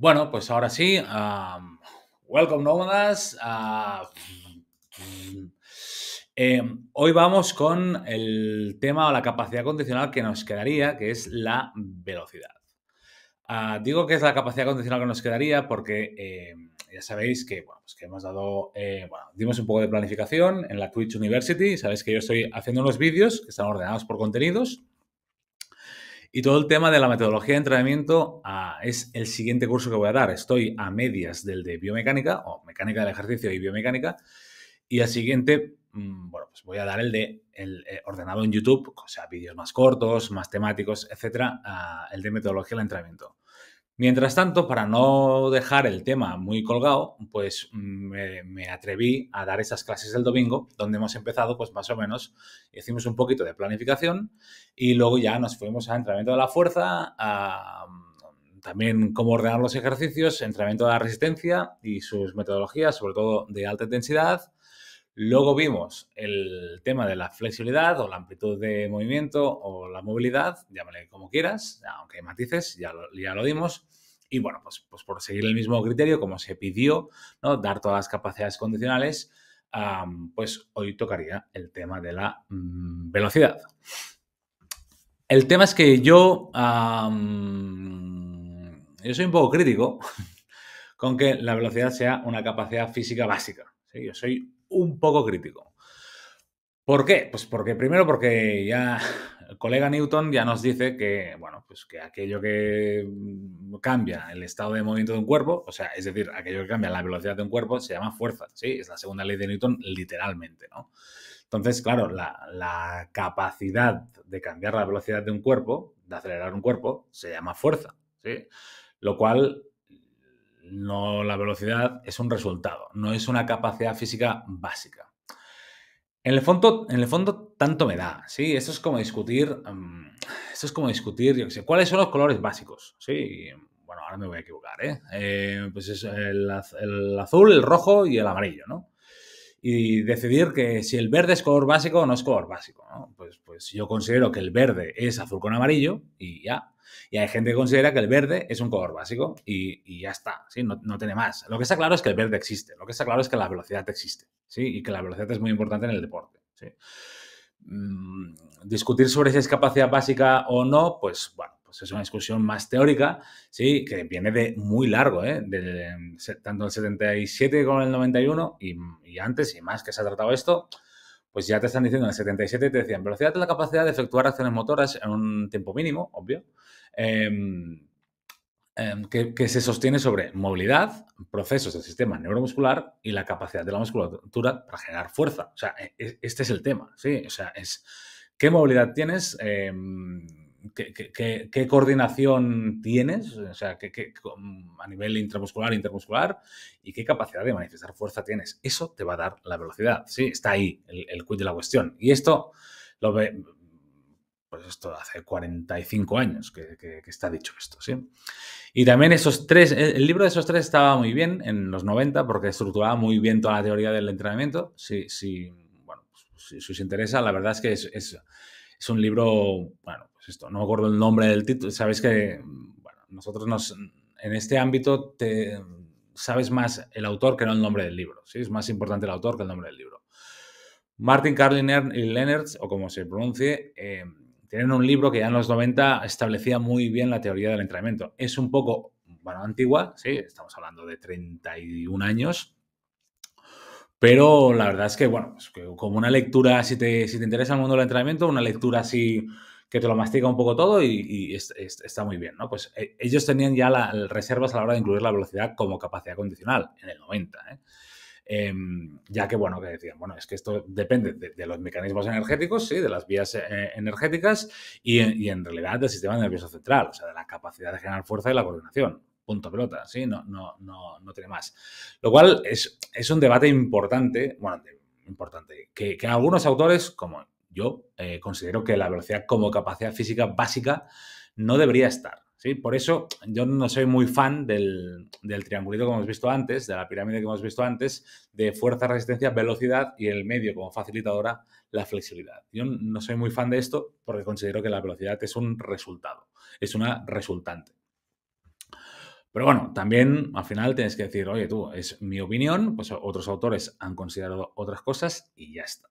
bueno, pues ahora sí. welcome, nómadas. Ah, em, hoy vamos con el tema o la capacidad condicional que nos quedaría, que es la velocidad. Ah, digo que es la capacidad condicional que nos quedaría porque em, ya sabéis que, pues hemos dado, eh, bueno, dimos un poco de planificación en la Twitch University. Sabéis que yo estoy haciendo unos vídeos que están ordenados por contenidos. Y todo el tema de la metodología de entrenamiento ah, es el siguiente curso que voy a dar. Estoy a medias del de biomecánica, o mecánica del ejercicio y biomecánica, y al siguiente, mm, bueno, pues voy a dar el de eh, ordenado en YouTube, o sea, vídeos más cortos, más temáticos, etcétera, ah, el de metodología del entrenamiento. Mientras tanto, para no dejar el tema muy colgado, pues mm, me, atreví a dar esas clases del domingo, donde hemos empezado, pues más o menos, hicimos un poquito de planificación y luego ya nos fuimos a entrenamiento de la fuerza, también cómo ordenar los ejercicios, entrenamiento de la resistencia y sus metodologías, sobre todo de alta intensidad, Luego vimos el tema de la flexibilidad o la amplitud de movimiento o la movilidad, llámale como quieras, aunque hay matices, ya lo, ya lo dimos. Y bueno, pues, pues, por seguir el mismo criterio, como se pidió, ¿no? dar todas las capacidades condicionales, pues hoy tocaría el tema de la mm, velocidad. El tema es que yo, yo soy un poco crítico con que la velocidad sea una capacidad física básica. ¿sí? Yo soy un poco crítico. ¿Por qué? Pues porque primero porque ya el colega Newton ya nos dice que, bueno, pues que aquello que cambia el estado de movimiento de un cuerpo, o sea, es decir, aquello que cambia la velocidad de un cuerpo se llama fuerza, ¿sí? Es la segunda ley de Newton literalmente, ¿no? Entonces, claro, la, la capacidad de cambiar la velocidad de un cuerpo, de acelerar un cuerpo, se llama fuerza, ¿sí? Lo cual no, la velocidad es un resultado, no es una capacidad física básica. En el fondo, en el fondo tanto me da, ¿sí? Esto es como discutir, mm, esto es como discutir, yo sé, ¿cuáles son los colores básicos? Sí, bueno, ahora me voy a equivocar, ¿eh? eh pues es el, el azul, el rojo y el amarillo, ¿no? y decidir que si el verde es color básico o no es color básico. ¿no? Pues, yo considero que el verde es azul con amarillo y ya. Y hay gente que considera que el verde es un color básico y, y ya está, ¿sí? No, tiene más. Lo que está claro es que el verde existe, lo que está claro es que la velocidad existe, ¿sí? Y que la velocidad es muy importante en el deporte, mm, discutir sobre si es capacidad básica o no, pues bueno, pues es una discusión más teórica, ¿sí? que viene de muy largo, ¿eh? de, tanto el 77 como el 91 y, y, antes y más que se ha tratado esto pues ya te están diciendo en el 77 te decían velocidad es la capacidad de efectuar acciones motoras en un tiempo mínimo, obvio, em, em, que, se sostiene sobre movilidad, procesos del sistema neuromuscular y la capacidad de la musculatura para generar fuerza. O sea, e, e, este es el tema, ¿sí? O sea, es qué movilidad tienes, em, ¿qué, coordinación tienes, o sea, qué, a nivel intramuscular, intermuscular, y qué capacidad de manifestar fuerza tienes. Eso te va a dar la velocidad, ¿sí? Está ahí el, el quid de la cuestión. Y esto lo ve, pues esto hace 45 años que, está dicho esto, ¿sí? Y también esos tres, el libro de esos tres estaba muy bien en los 90 porque estructuraba muy bien toda la teoría del entrenamiento. Pues, si, si bueno, si, os interesa, la verdad es que es, es un libro, bueno, pues no me acuerdo el nombre del título, sabéis que nosotros nos, en este ámbito te, sabes más el autor que no el nombre del libro, ¿sí? es más importante el autor que el nombre del libro. Martin Carlin y Lennertz, o como se pronuncie, eh, tienen un libro que ya en los 90 establecía muy bien la teoría del entrenamiento. Es un poco, bueno, antigua, sí, estamos hablando de 31 años, pero la verdad es que, bueno, como una lectura, si te, si te interesa el mundo del entrenamiento, una lectura así que te lo mastica un poco todo y, está muy bien, ¿no? Pues eh, ellos tenían ya las reservas a la hora de incluir la velocidad como capacidad condicional en el 90, ¿eh? em, ya que, bueno, que decían, bueno, es que esto depende de, los mecanismos energéticos, sí, de las vías eh, energéticas y, en realidad del sistema nervioso central, o sea, de la capacidad de generar fuerza y la coordinación. Punto pelota, sí, no, no, no, no tiene más. Lo cual es, es un debate importante, bueno, importante, que algunos autores, como yo eh, considero que la velocidad como capacidad física básica no debería estar. ¿sí? Por eso yo no soy muy fan del, del, triangulito que hemos visto antes, de la pirámide que hemos visto antes, de fuerza, resistencia, velocidad y el medio como facilitadora, la flexibilidad. Yo no soy muy fan de esto porque considero que la velocidad es un resultado, es una resultante. Pero bueno, también al final tienes que decir, oye tú, es mi opinión, pues otros autores han considerado otras cosas y ya está.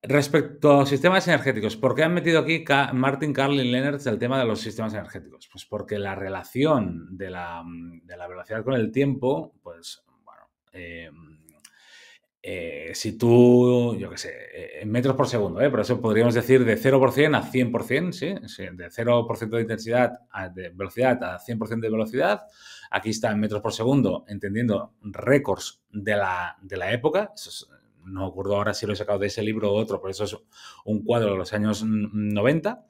Respecto a sistemas energéticos, ¿por qué han metido aquí Martin Carlin Leonard el tema de los sistemas energéticos? Pues porque la relación de la, velocidad con el tiempo, pues bueno, eh, eh, si tú, yo qué sé, eh, en metros por segundo, por eso podríamos decir de 0% a 100%, ¿sí? sí de 0% de intensidad a, de velocidad a 100% de velocidad. Aquí está en metros por segundo, entendiendo récords de la, de la época. Eso no acuerdo ahora si lo he sacado de ese libro o otro, pero eso es un cuadro de los años 90.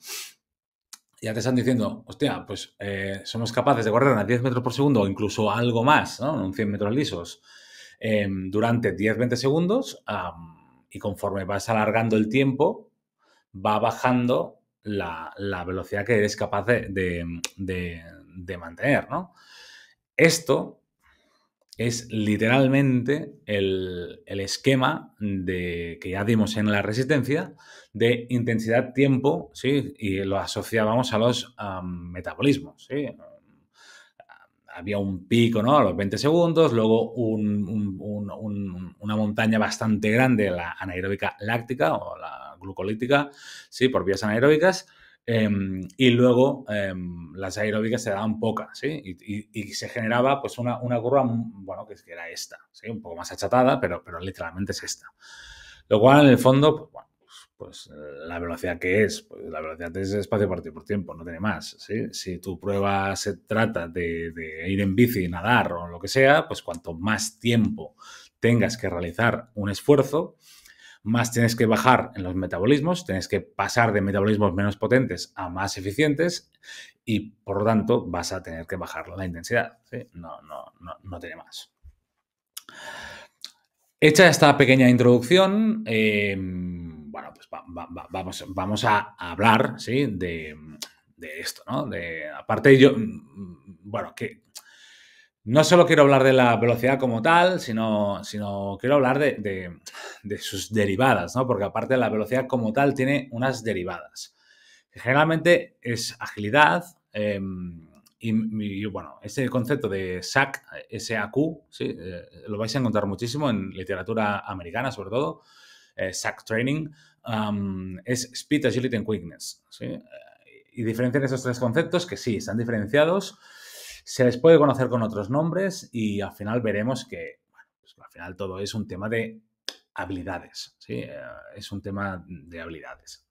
Ya te están diciendo, hostia, pues eh, somos capaces de correr a 10 metros por segundo o incluso algo más, ¿no? Un 100 metros lisos em, durante 10-20 segundos y conforme vas alargando el tiempo, va bajando la, velocidad que eres capaz de, de mantener, ¿no? Esto es literalmente el, esquema de, que ya dimos en la resistencia de intensidad, tiempo, ¿sí? y lo asociábamos a los metabolismos. ¿sí? Había un pico ¿no? a los 20 segundos, luego una montaña bastante grande, la anaeróbica láctica o la glucolítica, ¿sí? por vías anaeróbicas, Em, y luego em, las aeróbicas se daban pocas, ¿sí? Y, se generaba pues una, curva, mm, bueno, que era esta, Un poco más achatada, pero, pero literalmente es esta. Lo cual, en el fondo, pues, pues, pues la velocidad que es, pues, la velocidad es espacio partido por tiempo, no tiene más, Si tu prueba se trata de, de ir en bici, nadar o lo que sea, pues cuanto más tiempo tengas que realizar un esfuerzo, más tienes que bajar en los metabolismos, tienes que pasar de metabolismos menos potentes a más eficientes y por lo tanto vas a tener que bajar la intensidad. No, no, no, no tiene más. Hecha esta pequeña introducción, em, bueno, pues vamos, vamos a hablar ¿sí? de, esto, ¿no? De, aparte yo, mm, mm, bueno, que no solo quiero hablar de la velocidad como tal, sino, sino quiero hablar de, de, sus derivadas, ¿no? Porque aparte la velocidad como tal tiene unas derivadas. generalmente es agilidad em, y, bueno, este concepto de SAC, SAQ, ¿sí? Eh, lo vais a encontrar muchísimo en literatura americana sobre todo, eh, SAC Training, es Speed, Agility and Quickness, eh, Y diferencian esos tres conceptos que sí, están diferenciados, se les puede conocer con otros nombres y al final veremos que, bueno, pues al final todo es un tema de habilidades, ¿sí? Eh, es un tema de habilidades.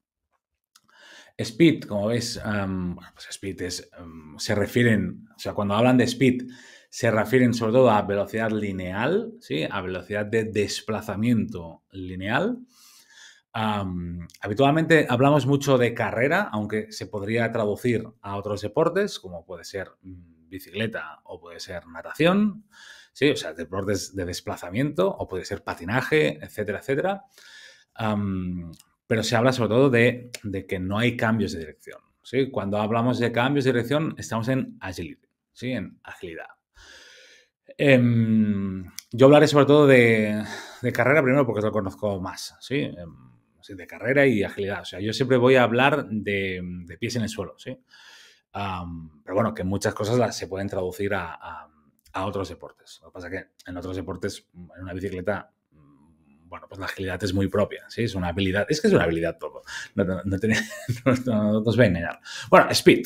Speed, como veis, pues speed es, se refieren, o sea, cuando hablan de speed, se refieren sobre todo a velocidad lineal, ¿sí? A velocidad de desplazamiento lineal. habitualmente hablamos mucho de carrera, aunque se podría traducir a otros deportes, como puede ser mm, bicicleta o puede ser natación, ¿sí? O sea, deportes de desplazamiento o puede ser patinaje, etcétera, etcétera. pero se habla sobre todo de, que no hay cambios de dirección, ¿sí? Cuando hablamos de cambios de dirección estamos en agility, ¿sí? En agilidad. Em, yo hablaré sobre todo de, de, carrera primero porque lo conozco más, em, ¿sí? de carrera y agilidad. O sea, yo siempre voy a hablar de, de pies en el suelo, ¿sí? pero bueno, que muchas cosas las, se pueden traducir a, otros deportes. Lo que pasa es que en otros deportes, mm, en una bicicleta, mm, bueno, pues la agilidad es muy propia, ¿sí? Es una habilidad, es que es una habilidad todo. No, nos no, a engañar. Bueno, speed.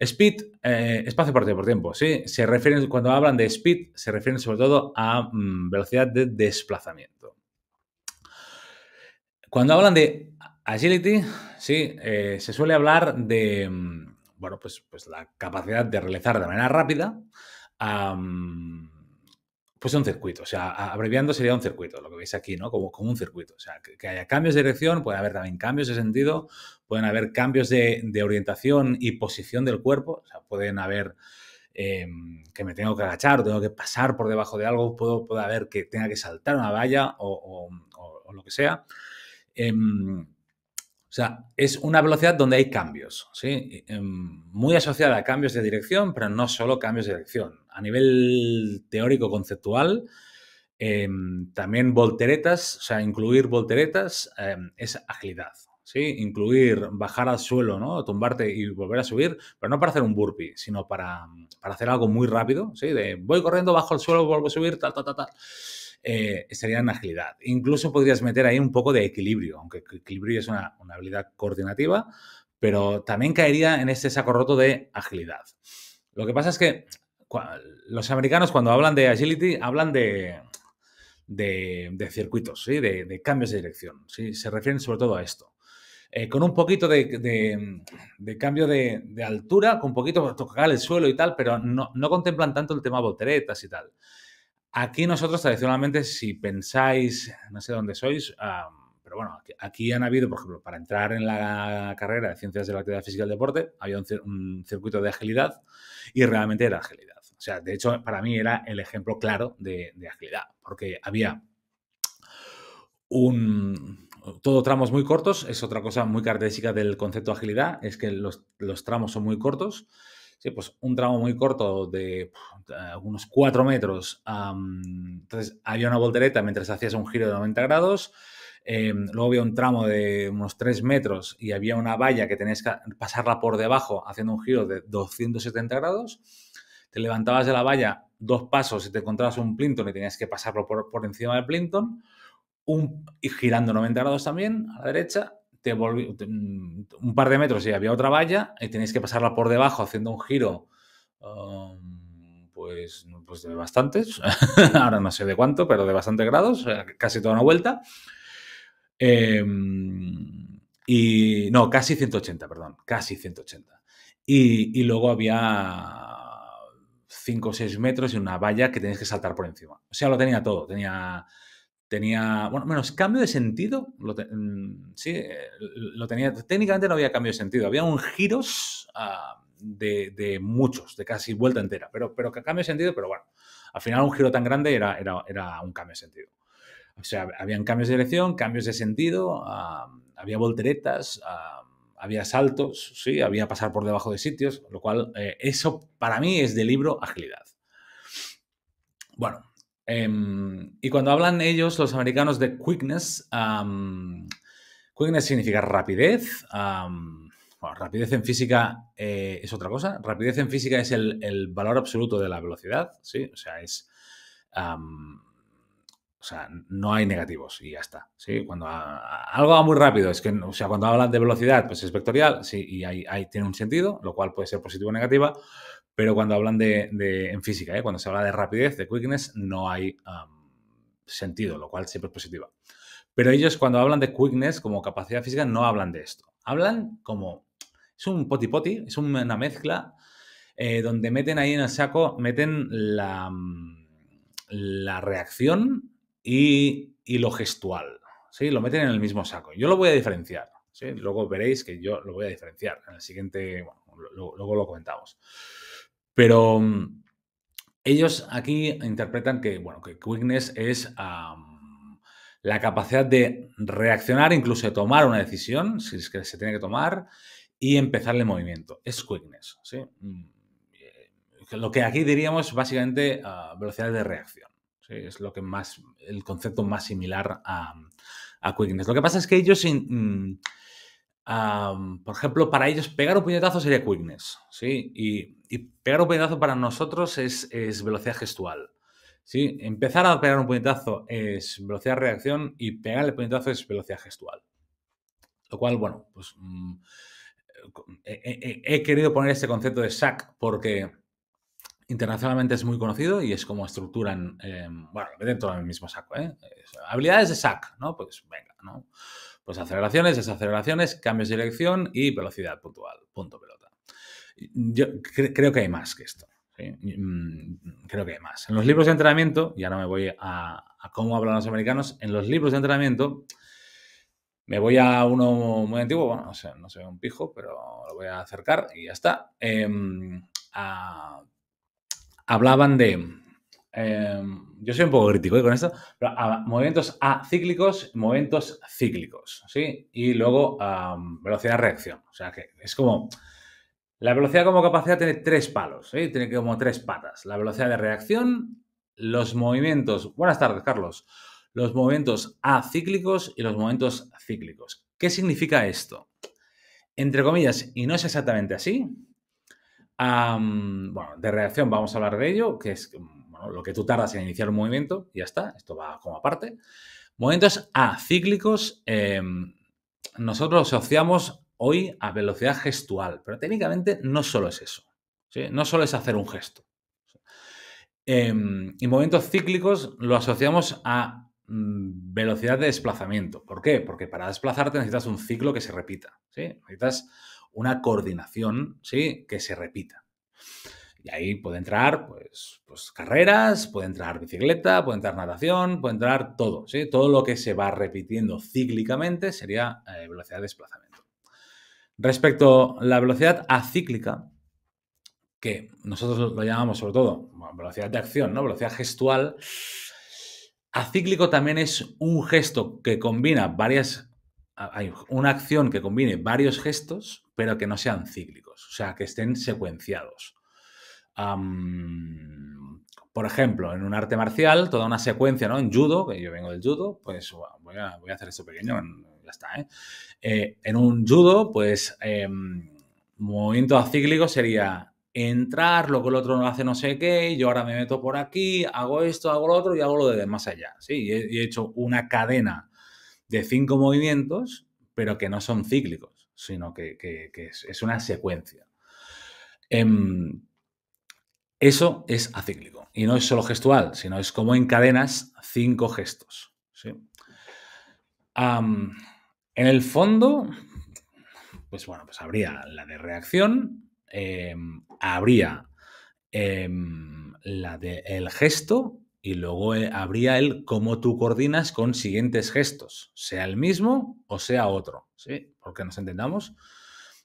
Speed, eh, espacio partido por tiempo, ¿sí? Se refieren, cuando hablan de speed, se refieren sobre todo a mm, velocidad de desplazamiento. Cuando hablan de agility, sí, eh, se suele hablar de, bueno, pues, pues la capacidad de realizar de manera rápida pues un circuito, o sea, abreviando sería un circuito, lo que veis aquí, ¿no? Como, como un circuito, o sea, que, haya cambios de dirección, puede haber también cambios de sentido, pueden haber cambios de, orientación y posición del cuerpo, o sea, pueden haber em, que me tengo que agachar o tengo que pasar por debajo de algo, puedo, puede haber que tenga que saltar una valla o, lo que sea. Em, o sea, es una velocidad donde hay cambios, ¿sí? Em, muy asociada a cambios de dirección, pero no solo cambios de dirección. A nivel teórico-conceptual, em, también volteretas, o sea, incluir volteretas em, es agilidad, ¿sí? Incluir bajar al suelo, ¿no? Tumbarte y volver a subir, pero no para hacer un burpee, sino para, para hacer algo muy rápido, ¿sí? De voy corriendo, bajo el suelo, vuelvo a subir, tal, tal, tal, tal eh, en agilidad. Incluso podrías meter ahí un poco de equilibrio, aunque equilibrio es una, habilidad coordinativa, pero también caería en este saco roto de agilidad. Lo que pasa es que los americanos cuando hablan de agility hablan de, circuitos, ¿sí? de, cambios de dirección. ¿sí? Se refieren sobre todo a esto. Eh, con un poquito de, cambio de, altura, con un poquito tocar el suelo y tal, pero no, contemplan tanto el tema volteretas y tal. Aquí nosotros tradicionalmente, si pensáis, no sé dónde sois, pero bueno, aquí, han habido, por ejemplo, para entrar en la carrera de Ciencias de la Actividad Física y el Deporte, había un, circuito de agilidad y realmente era agilidad. O sea, de hecho, para mí era el ejemplo claro de, agilidad, porque había un, todo tramos muy cortos, es otra cosa muy característica del concepto de agilidad, es que los, los tramos son muy cortos sí, pues un tramo muy corto de unos 4 metros. entonces había una voltereta mientras hacías un giro de 90 grados. Em, luego había un tramo de unos 3 metros y había una valla que tenías que pasarla por debajo haciendo un giro de 270 grados. Te levantabas de la valla dos pasos y te encontrabas un plinton y tenías que pasarlo por, encima del plinton. y girando 90 grados también a la derecha, Mm, un par de metros y había otra valla y tenéis que pasarla por debajo haciendo un giro, um, pues, pues, de bastantes, ahora no sé de cuánto, pero de bastantes grados, eh, casi toda una vuelta. Em, y no, casi 180, perdón, casi 180. Y, y luego había 5 o 6 metros y una valla que tenéis que saltar por encima. O sea, lo tenía todo, tenía tenía, bueno, menos cambio de sentido, mm, sí, eh, lo tenía, técnicamente no había cambio de sentido, había un giros ah, de, muchos, de casi vuelta entera, pero, pero cambio de sentido, pero bueno, al final un giro tan grande era, era, era un cambio de sentido. O sea, habían cambios de dirección, cambios de sentido, ah, había volteretas, ah, había saltos, sí, había pasar por debajo de sitios, lo cual eh, eso para mí es de libro agilidad. Bueno, Em, y cuando hablan ellos, los americanos, de quickness, quickness significa rapidez. rapidez en física eh, es otra cosa. Rapidez en física es el, valor absoluto de la velocidad, ¿sí? O sea, es... no hay negativos y ya está, ¿sí? Cuando algo va muy rápido, es que, o sea, cuando hablan de velocidad, pues es vectorial, sí, y ahí tiene un sentido, lo cual puede ser positivo o negativa. Pero cuando hablan de, en física, ¿eh? cuando se habla de rapidez, de quickness, no hay sentido, lo cual siempre es positiva. Pero ellos cuando hablan de quickness como capacidad física no hablan de esto. Hablan como... Es un poti-poti, es una mezcla eh, donde meten ahí en el saco, meten la, la reacción y, lo gestual. ¿sí? Lo meten en el mismo saco. Yo lo voy a diferenciar. ¿sí? Luego veréis que yo lo voy a diferenciar. En el siguiente, luego lo comentamos. Pero mm, ellos aquí interpretan que, bueno, que quickness es la capacidad de reaccionar, incluso de tomar una decisión, si es que se tiene que tomar, y empezarle movimiento. Es quickness, mm, eh, Lo que aquí diríamos básicamente ah, velocidad de reacción. Es lo que más, el concepto más similar a, quickness. Lo que pasa es que ellos... Mm, por ejemplo, para ellos pegar un puñetazo sería quickness, ¿sí? Y, pegar un puñetazo para nosotros es, velocidad gestual, ¿sí? Empezar a pegar un puñetazo es velocidad de reacción y pegar el puñetazo es velocidad gestual. Lo cual, bueno, pues mm, eh, eh, he, querido poner este concepto de SAC porque internacionalmente es muy conocido y es como estructuran, em, bueno, dentro del mismo saco, ¿eh? Habilidades de SAC, ¿no? Pues venga, ¿no? Pues aceleraciones, desaceleraciones, cambios de dirección y velocidad puntual. Punto pelota. Yo creo que hay más que esto. Mm, creo que hay más. En los libros de entrenamiento, y ahora me voy a, cómo hablan los americanos, en los libros de entrenamiento me voy a uno muy antiguo, bueno, no sé, no se un pijo, pero lo voy a acercar y ya está. Em, hablaban de Em, yo soy un poco crítico ¿eh? con esto, pero ah, movimientos acíclicos, movimientos cíclicos, ¿sí? Y luego velocidad de reacción. O sea, que es como... La velocidad como capacidad tiene tres palos, ¿sí? tiene como tres patas. La velocidad de reacción, los movimientos... Buenas tardes, Carlos. Los movimientos acíclicos y los movimientos cíclicos. ¿Qué significa esto? Entre comillas, y no es exactamente así. bueno, de reacción vamos a hablar de ello, que es lo que tú tardas en iniciar un movimiento, ya está, esto va como aparte. Movimientos acíclicos, em, nosotros asociamos hoy a velocidad gestual, pero técnicamente no solo es eso, no solo es hacer un gesto. Em, y movimientos cíclicos lo asociamos a mm, velocidad de desplazamiento. ¿Por qué? Porque para desplazarte necesitas un ciclo que se repita, necesitas una coordinación ¿sí? que se repita. Y ahí puede entrar, pues, pues, carreras, puede entrar bicicleta, puede entrar natación, puede entrar todo, ¿sí? Todo lo que se va repitiendo cíclicamente sería eh, velocidad de desplazamiento. Respecto a la velocidad acíclica, que nosotros lo llamamos sobre todo velocidad de acción, ¿no? Velocidad gestual. Acíclico también es un gesto que combina varias ah, hay una acción que combine varios gestos, pero que no sean cíclicos, o sea, que estén secuenciados por ejemplo, en un arte marcial, toda una secuencia, ¿no? En judo, que yo vengo del judo, pues voy, a, hacer esto pequeño, ya está, ¿eh? ¿eh? en un judo, pues movimiento em, acíclico sería entrar, lo que el otro no hace no sé qué, yo ahora me meto por aquí, hago esto, hago lo otro y hago lo de más allá, ¿sí? Y he, hecho una cadena de cinco movimientos, pero que no son cíclicos, sino que, es, una secuencia. Em, eso es acíclico. Y no es solo gestual, sino es como encadenas cinco gestos. ¿sí? en el fondo, pues bueno, pues habría la de reacción, em, habría em, la del el gesto y luego eh, habría el cómo tú coordinas con siguientes gestos, sea el mismo o sea otro, ¿sí? Porque nos entendamos,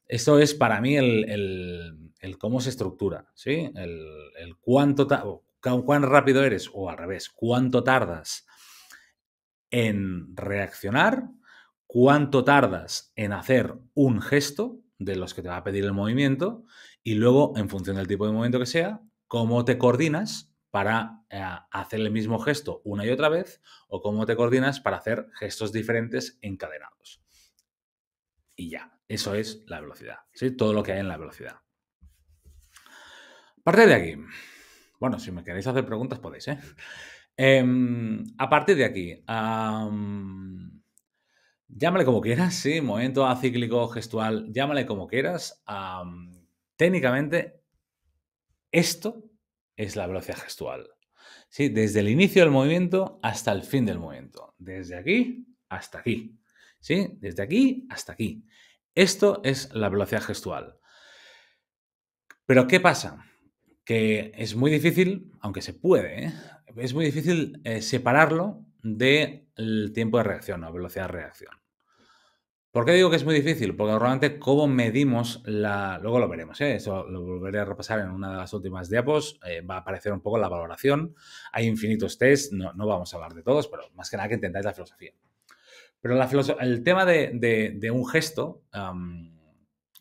esto es para mí el, cómo se estructura, ¿sí? El, cuánto cuán rápido eres, o al revés, cuánto tardas en reaccionar, cuánto tardas en hacer un gesto de los que te va a pedir el movimiento y luego, en función del tipo de movimiento que sea, cómo te coordinas para eh, hacer el mismo gesto una y otra vez o cómo te coordinas para hacer gestos diferentes encadenados y ya. Eso es la velocidad, ¿sí? Todo lo que hay en la velocidad. partir de aquí. Bueno, si me queréis hacer preguntas podéis, ¿eh? Em, a partir de aquí, llámale como quieras, sí, movimiento acíclico, gestual, llámale como quieras. técnicamente, esto es la velocidad gestual. ¿sí? Desde el inicio del movimiento hasta el fin del movimiento. Desde aquí hasta aquí. ¿sí? Desde aquí hasta aquí. Esto es la velocidad gestual. Pero ¿qué pasa? Que es muy difícil, aunque se puede, ¿eh? es muy difícil eh, separarlo del tiempo de reacción o velocidad de reacción. ¿Por qué digo que es muy difícil? Porque normalmente cómo medimos la... Luego lo veremos, ¿eh? eso lo volveré a repasar en una de las últimas diapos, eh, va a aparecer un poco la valoración. Hay infinitos test, no, no vamos a hablar de todos, pero más que nada que entendáis la filosofía. Pero el tema de, un gesto,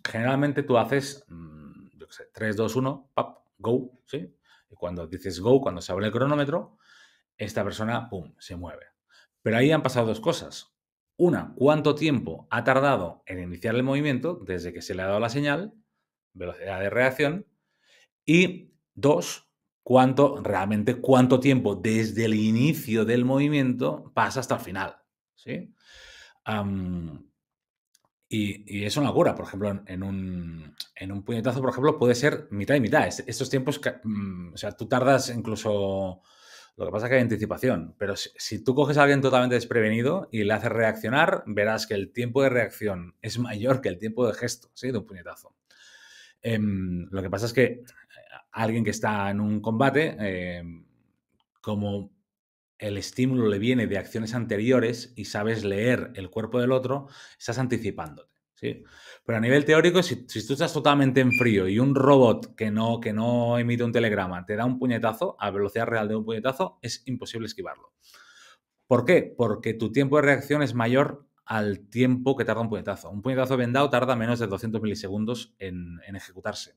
generalmente tú haces, mm, yo sé, 3, 2, 1, pap, go, ¿sí? Y cuando dices go, cuando se abre el cronómetro, esta persona, pum, se mueve. Pero ahí han pasado dos cosas. Una, cuánto tiempo ha tardado en iniciar el movimiento desde que se le ha dado la señal, velocidad de reacción. Y dos, cuánto, realmente cuánto tiempo desde el inicio del movimiento pasa hasta el final. ¿sí? y, es una cura, por ejemplo, en un, puñetazo, por ejemplo, puede ser mitad y mitad. estos tiempos, mm, o sea, tú tardas incluso, lo que pasa es que hay anticipación, pero si, tú coges a alguien totalmente desprevenido y le haces reaccionar, verás que el tiempo de reacción es mayor que el tiempo de gesto, ¿sí? De un puñetazo. Em, lo que pasa es que eh, alguien que está en un combate, em, como el estímulo le viene de acciones anteriores y sabes leer el cuerpo del otro, estás anticipándote. ¿sí? Pero a nivel teórico, si, tú estás totalmente en frío y un robot que no, que no emite un telegrama te da un puñetazo a velocidad real de un puñetazo, es imposible esquivarlo. ¿Por qué? Porque tu tiempo de reacción es mayor al tiempo que tarda un puñetazo. Un puñetazo vendado tarda menos de 200 milisegundos en ejecutarse.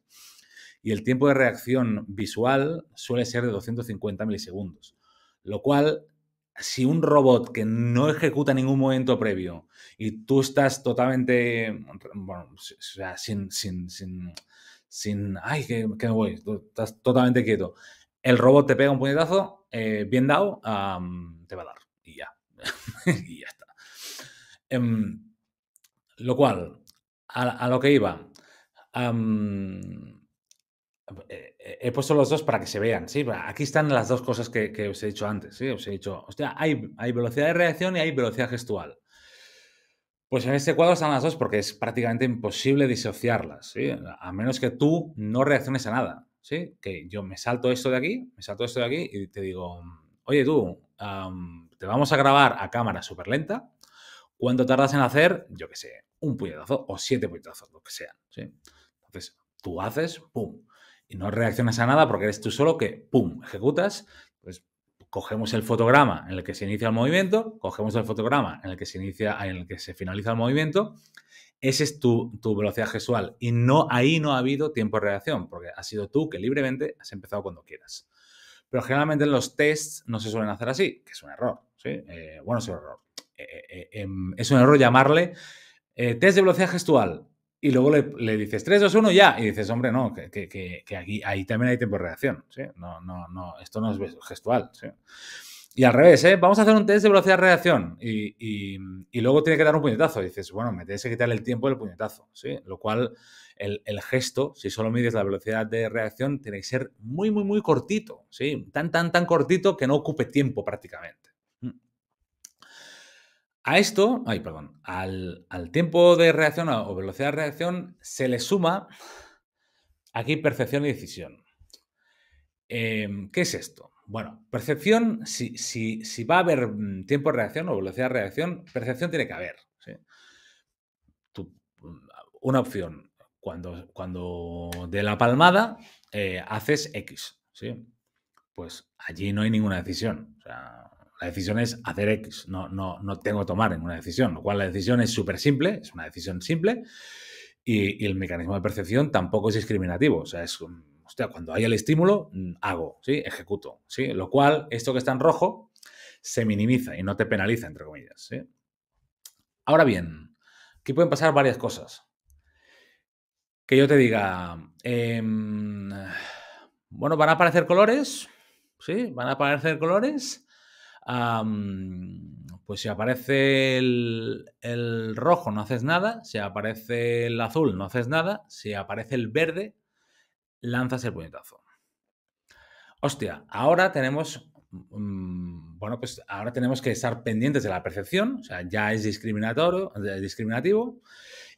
Y el tiempo de reacción visual suele ser de 250 milisegundos. Lo cual, si un robot que no ejecuta ningún momento previo y tú estás totalmente, bueno, o sea, sin, sin, ay, que, me voy, estás totalmente quieto, el robot te pega un puñetazo, eh, bien dado, te va a dar y ya, y ya está. Em, lo cual, a, lo que iba, eh, eh, he puesto los dos para que se vean, ¿sí? Aquí están las dos cosas que, os he dicho antes, ¿sí? Os he dicho, hostia, hay, hay, velocidad de reacción y hay velocidad gestual. Pues en este cuadro están las dos porque es prácticamente imposible disociarlas, ¿sí? A menos que tú no reacciones a nada, ¿sí? Que yo me salto esto de aquí, me salto esto de aquí y te digo, oye tú, te vamos a grabar a cámara súper lenta. ¿Cuánto tardas en hacer, yo que sé, un puñetazo o siete puñetazos, lo que sea, Entonces, tú haces, pum, y no reaccionas a nada porque eres tú solo que, ¡pum!, ejecutas, pues cogemos el fotograma en el que se inicia el movimiento, cogemos el fotograma en el que se inicia, en el que se finaliza el movimiento, esa es tu, velocidad gestual. Y no, ahí no ha habido tiempo de reacción, porque has sido tú que libremente has empezado cuando quieras. Pero generalmente en los tests no se suelen hacer así, que es un error. Eh, bueno, es un error. Eh, eh, em, es un error llamarle test de velocidad gestual y luego le, dices 3, 2, 1, ya. Y dices, hombre, no, que, que, que aquí, ahí también hay tiempo de reacción. ¿sí? No, no, no, esto no es gestual. ¿sí? Y al revés, ¿eh? vamos a hacer un test de velocidad de reacción. Y, luego tiene que dar un puñetazo. Y dices, bueno, me tienes que quitar el tiempo del puñetazo. ¿sí? Lo cual, el, el, gesto, si solo mides la velocidad de reacción, tiene que ser muy, muy, muy cortito. ¿sí? Tan, tan, tan cortito que no ocupe tiempo prácticamente. A esto, ay, perdón, al, tiempo de reacción o velocidad de reacción se le suma aquí percepción y decisión. Em, ¿Qué es esto? Bueno, percepción, si, si, va a haber mm, tiempo de reacción o velocidad de reacción, percepción tiene que haber. Mm, una opción, cuando, de la palmada eh, haces X, ¿sí? pues allí no hay ninguna decisión. O sea, la decisión es hacer X, no, no, tengo que tomar ninguna decisión, lo cual la decisión es súper simple, es una decisión simple y, el mecanismo de percepción tampoco es discriminativo, o sea, es, cuando hay el estímulo, mm, hago, ¿sí? Ejecuto, ¿sí? Lo cual, esto que está en rojo, se minimiza y no te penaliza, entre comillas, Ahora bien, aquí pueden pasar varias cosas. Que yo te diga, em, bueno, van a aparecer colores, ¿sí? Van a aparecer colores pues si aparece el, rojo no haces nada, si aparece el azul no haces nada, si aparece el verde lanzas el puñetazo. Hostia, ahora tenemos, mm, bueno, pues ahora tenemos que estar pendientes de la percepción, o sea, ya es discriminatorio, eh, discriminativo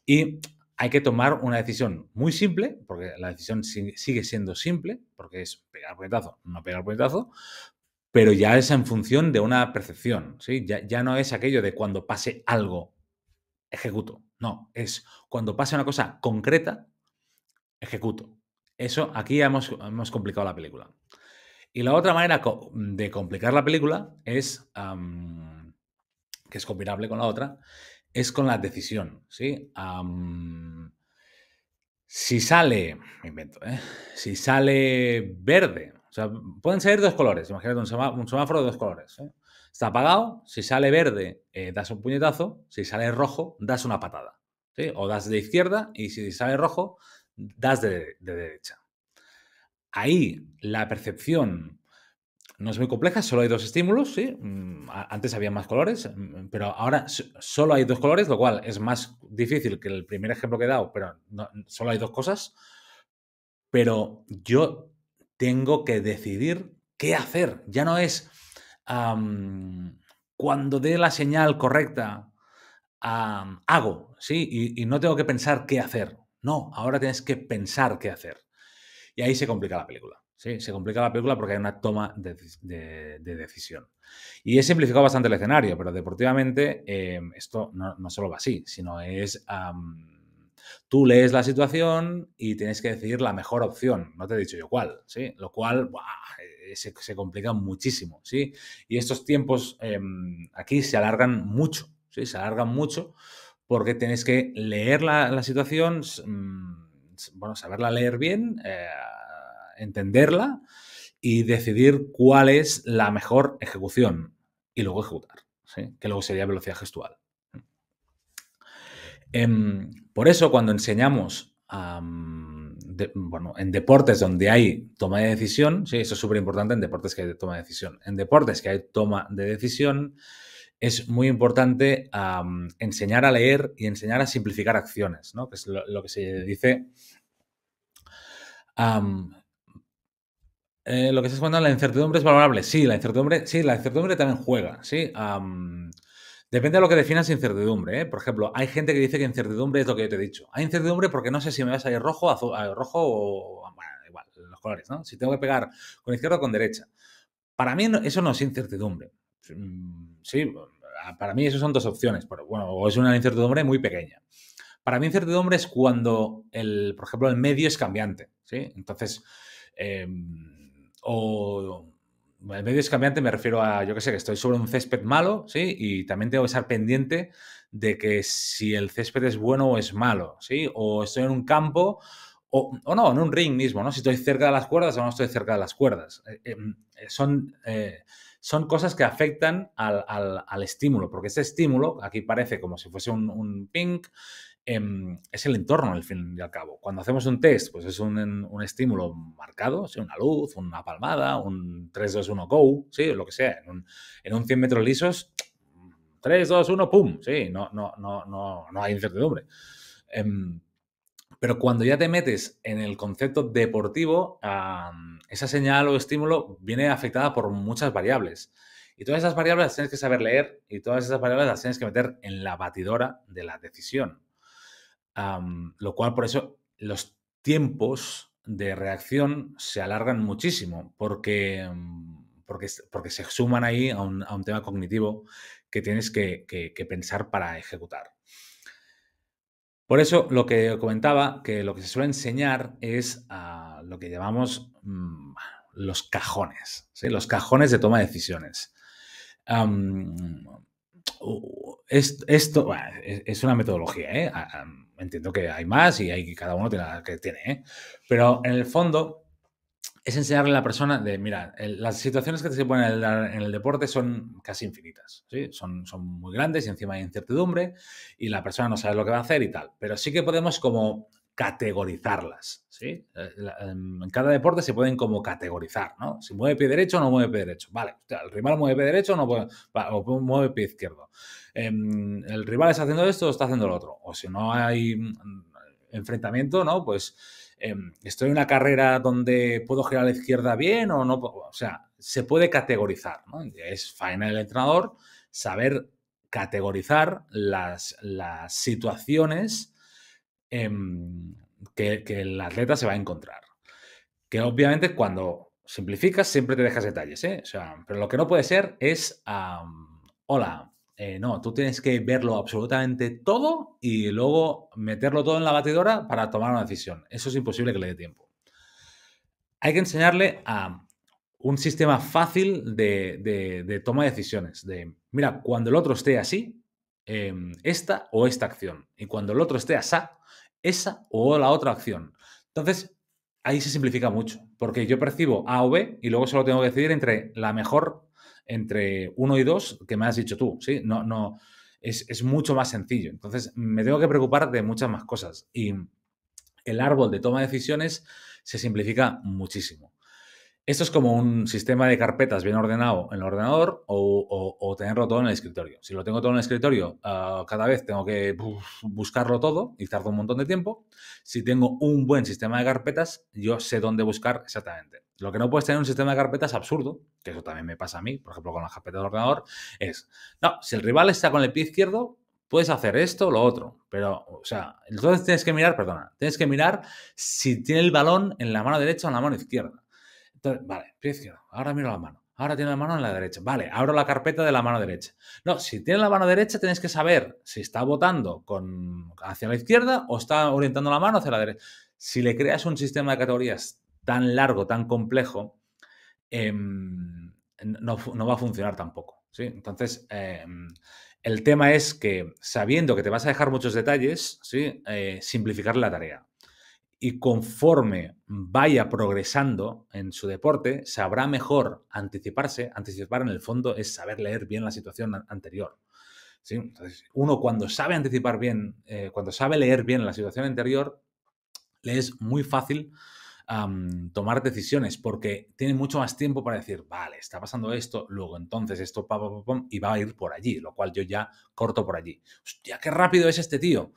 y hay que tomar una decisión muy simple, porque la decisión sigue siendo simple, porque es pegar puñetazo, no pegar puñetazo, pero ya es en función de una percepción, ¿sí? Ya, no es aquello de cuando pase algo, ejecuto. No, es cuando pase una cosa concreta, ejecuto. Eso aquí hemos, hemos complicado la película. Y la otra manera de complicar la película es, que es comparable con la otra, es con la decisión. ¿sí? si sale, me invento, ¿eh? si sale verde, pueden salir dos colores, imagínate un, semáforo de dos colores. ¿eh? Está apagado, si sale verde, eh, das un puñetazo, si sale rojo, das una patada. O das de izquierda y si sale rojo, das de, derecha. Ahí la percepción no es muy compleja, solo hay dos estímulos, mm, Antes había más colores, mm, pero ahora solo hay dos colores, lo cual es más difícil que el primer ejemplo que he dado, pero solo hay dos cosas. Pero yo tengo que decidir qué hacer. Ya no es cuando dé la señal correcta, hago, ¿sí? Y, no tengo que pensar qué hacer. No, ahora tienes que pensar qué hacer. Y ahí se complica la película. Sí, se complica la película porque hay una toma de, decisión. Y he simplificado bastante el escenario, pero deportivamente em, esto no, solo va así, sino es tú lees la situación y tienes que decidir la mejor opción, no te he dicho yo cuál, Lo cual eh, se, complica muchísimo, ¿sí? Y estos tiempos em, aquí se alargan mucho, ¿sí? Se alargan mucho porque tienes que leer la, situación, mm, bueno, saberla leer bien, eh, entenderla y decidir cuál es la mejor ejecución y luego ejecutar, Que luego sería velocidad gestual. Em, por eso cuando enseñamos bueno, en deportes donde hay toma de decisión, sí, eso es súper importante en deportes que hay toma de decisión. En deportes que hay toma de decisión, es muy importante enseñar a leer y enseñar a simplificar acciones, ¿no? que es lo, que se dice. Eh, lo que se estás cuando la incertidumbre es valorable. Sí, la incertidumbre, sí, la incertidumbre también juega. ¿sí? Depende de lo que definas incertidumbre. ¿eh? Por ejemplo, hay gente que dice que incertidumbre es lo que yo te he dicho. Hay incertidumbre porque no sé si me vas a ir rojo, azul, eh, rojo o bueno, igual, los colores, ¿no? Si tengo que pegar con izquierda o con derecha. Para mí eso no es incertidumbre. Mm, sí, para mí eso son dos opciones, pero bueno, o es una incertidumbre muy pequeña. Para mí incertidumbre es cuando, el, por ejemplo, el medio es cambiante, ¿sí? Entonces, em, o el medio es cambiante me refiero a, yo que sé, que estoy sobre un césped malo, ¿sí? Y también tengo que estar pendiente de que si el césped es bueno o es malo, ¿sí? O estoy en un campo, o, no, en un ring mismo, ¿no? Si estoy cerca de las cuerdas o no estoy cerca de las cuerdas. Eh, eh, mm, eh, son, son cosas que afectan al, estímulo, porque ese estímulo, aquí parece como si fuese un, un pink, Em, es el entorno, al fin y al cabo. Cuando hacemos un test, pues es un, un estímulo marcado, una luz, una palmada, un 3, 2, 1, go, ¿sí? lo que sea. En un, 100 metros lisos, 3, 2, 1, pum, sí, no, no, no, no, no hay incertidumbre. Em, pero cuando ya te metes en el concepto deportivo, esa señal o estímulo viene afectada por muchas variables. Y todas esas variables las tienes que saber leer y todas esas variables las tienes que meter en la batidora de la decisión lo cual, por eso, los tiempos de reacción se alargan muchísimo, porque, mm, porque, porque se suman ahí a un, tema cognitivo que tienes que, pensar para ejecutar. Por eso lo que comentaba, que lo que se suele enseñar es a lo que llamamos mm, los cajones, los cajones de toma de decisiones es, esto es una metodología, ¿eh? entiendo que hay más y hay, cada uno tiene la que tiene, ¿eh? pero en el fondo es enseñarle a la persona de, mira, las situaciones que se ponen en el, en el deporte son casi infinitas, son, son muy grandes y encima hay incertidumbre y la persona no sabe lo que va a hacer y tal, pero sí que podemos como categorizarlas. ¿sí? Eh, en cada deporte se pueden como categorizar, ¿no? Si mueve pie derecho o no mueve pie derecho. Vale, el rival mueve pie derecho o no puede, mueve pie izquierdo. Em, el rival está haciendo esto o está haciendo lo otro. O si no hay mm, enfrentamiento, ¿no? Pues em, estoy en una carrera donde puedo girar a la izquierda bien o no. O sea, se puede categorizar, ¿no? Es faena del entrenador saber categorizar las, las situaciones Em, que, el atleta se va a encontrar. Que obviamente cuando simplificas siempre te dejas detalles, ¿eh? pero lo que no puede ser es, hola, eh, no, tú tienes que verlo absolutamente todo y luego meterlo todo en la batidora para tomar una decisión. Eso es imposible que le dé tiempo. Hay que enseñarle a un sistema fácil de, de toma de decisiones. De, mira, cuando el otro esté así, Em, esta o esta acción. Y cuando el otro esté a esa o la otra acción. Entonces, ahí se simplifica mucho, porque yo percibo A o B y luego solo tengo que decidir entre la mejor, entre uno y dos que me has dicho tú, ¿sí? No, no, es, es, mucho más sencillo. Entonces, me tengo que preocupar de muchas más cosas y el árbol de toma de decisiones se simplifica muchísimo. Esto es como un sistema de carpetas bien ordenado en el ordenador o, tenerlo todo en el escritorio. Si lo tengo todo en el escritorio, ah, cada vez tengo que buscarlo todo y tardo un montón de tiempo. Si tengo un buen sistema de carpetas, yo sé dónde buscar exactamente. Lo que no puedes tener un sistema de carpetas absurdo, que eso también me pasa a mí, por ejemplo, con las carpetas del ordenador, es, no, si el rival está con el pie izquierdo, puedes hacer esto o lo otro. Pero, o sea, entonces tienes que mirar, perdona, tienes que mirar si tiene el balón en la mano derecha o en la mano izquierda. Entonces, vale, precio. ahora miro la mano. Ahora tiene la mano en la derecha. Vale, abro la carpeta de la mano derecha. No, si tiene la mano derecha, tienes que saber si está votando con, hacia la izquierda o está orientando la mano hacia la derecha. Si le creas un sistema de categorías tan largo, tan complejo, em, no, va a funcionar tampoco. ¿sí? Entonces, em, el tema es que sabiendo que te vas a dejar muchos detalles, eh, simplificar la tarea y conforme vaya progresando en su deporte, sabrá mejor anticiparse. Anticipar en el fondo es saber leer bien la situación anterior. Entonces, uno cuando sabe anticipar bien, eh, cuando sabe leer bien la situación anterior, le es muy fácil tomar decisiones porque tiene mucho más tiempo para decir, vale, está pasando esto, luego entonces esto, y va a ir por allí, lo cual yo ya corto por allí. Hostia, qué rápido es este tío.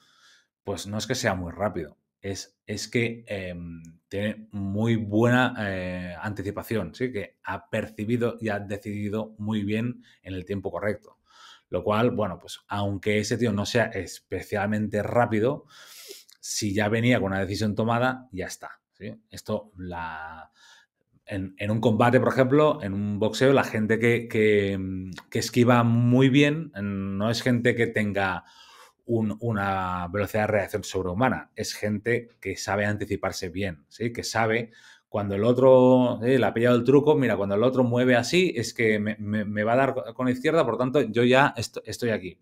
Pues no es que sea muy rápido, es, que em, tiene muy buena eh, anticipación, ¿sí? que ha percibido y ha decidido muy bien en el tiempo correcto. Lo cual, bueno, pues aunque ese tío no sea especialmente rápido, si ya venía con una decisión tomada, ya está. Esto la, en, un combate, por ejemplo, en un boxeo, la gente que, que, em, esquiva muy bien no es gente que tenga una velocidad de reacción sobrehumana, es gente que sabe anticiparse bien, ¿sí? que sabe cuando el otro, eh, le ha pillado el truco, mira, cuando el otro mueve así, es que me, va a dar con la izquierda, por tanto, yo ya estoy aquí.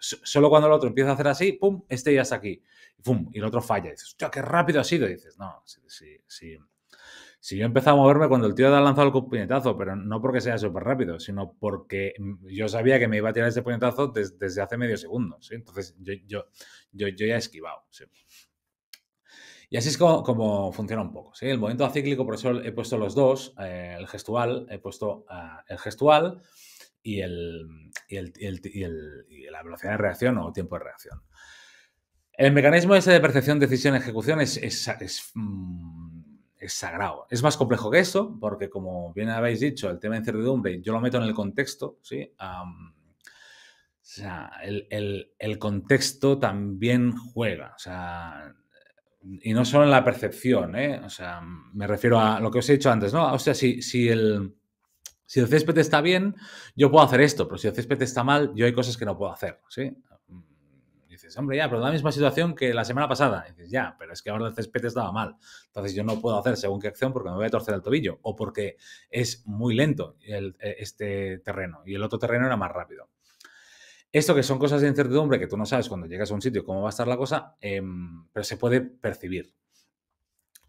solo cuando el otro empieza a hacer así, ¡pum!, este ya está aquí. ¡pum! y el otro falla. Y dices, ¡qué rápido ha sido! dices, no, sí, sí, sí si yo empezaba a moverme cuando el tío ha lanzado el puñetazo, pero no porque sea súper rápido, sino porque mm, yo sabía que me iba a tirar ese puñetazo desde hace medio segundo. Entonces yo, yo, yo, yo ya he esquivado. Y así es como, funciona un poco. El movimiento acíclico, por eso he puesto los dos, eh, el gestual, he puesto ah, el gestual y, el, y, el, y, el, y, la velocidad de reacción o tiempo de reacción. El mecanismo ese de percepción, decisión, ejecución es, es, mm, es sagrado. Es más complejo que eso, porque como bien habéis dicho, el tema de incertidumbre, yo lo meto en el contexto, ¿sí? o sea, el, contexto también juega, o sea, y no solo en la percepción, ¿eh? O sea, me refiero a lo que os he dicho antes, ¿no? O sea, si, si el... Si el césped está bien, yo puedo hacer esto, pero si el césped está mal, yo hay cosas que no puedo hacer, ¿sí? hombre, ya, pero es la misma situación que la semana pasada. dices, ya, pero es que ahora el césped estaba mal. Entonces yo no puedo hacer según qué acción porque me voy a torcer el tobillo o porque es muy lento e, este terreno y el otro terreno era más rápido. Esto que son cosas de incertidumbre que tú no sabes cuando llegas a un sitio cómo va a estar la cosa, em, pero se puede percibir.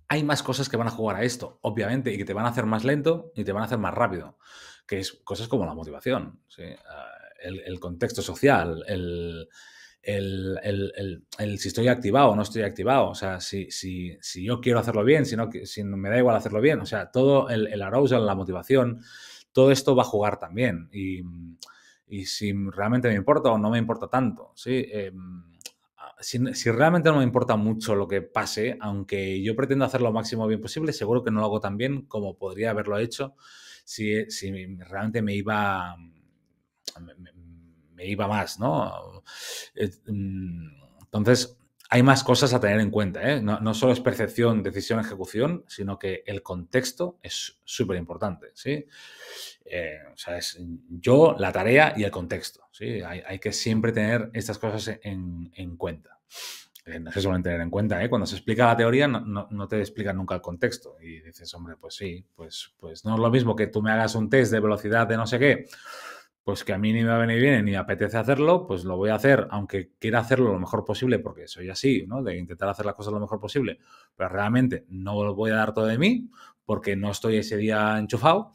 Hay más cosas que van a jugar a esto, obviamente, y que te van a hacer más lento y te van a hacer más rápido, que es cosas como la motivación, ah, el contexto social, el, el, si estoy activado o no estoy activado, o sea, si, si, yo quiero hacerlo bien, si, no, me da igual hacerlo bien, o sea, todo el, el arousal, la motivación, todo esto va a jugar también y, si realmente me importa o no me importa tanto, ¿sí? Eh, ah, si, realmente no me importa mucho lo que pase, aunque yo pretendo hacer lo máximo bien posible, seguro que no lo hago tan bien como podría haberlo hecho si, si realmente me iba me iba más, ¿no? Eh, mm, entonces, hay más cosas a tener en cuenta, ¿eh? no, solo es percepción, decisión, ejecución, sino que el contexto es súper importante, ¿sí? Eh, o sea, es yo, la tarea y el contexto, ¿sí? Hay, que siempre tener estas cosas en, cuenta eh, no se suelen tener en cuenta. ¿eh? Cuando se explica la teoría, no, te explican nunca el contexto. Y dices, hombre, pues sí, pues, pues no es lo mismo que tú me hagas un test de velocidad de no sé qué pues que a mí ni me va a venir bien, ni me apetece hacerlo, pues lo voy a hacer, aunque quiera hacerlo lo mejor posible, porque soy así, ¿no? De intentar hacer las cosas lo mejor posible, pero realmente no lo voy a dar todo de mí, porque no estoy ese día enchufado.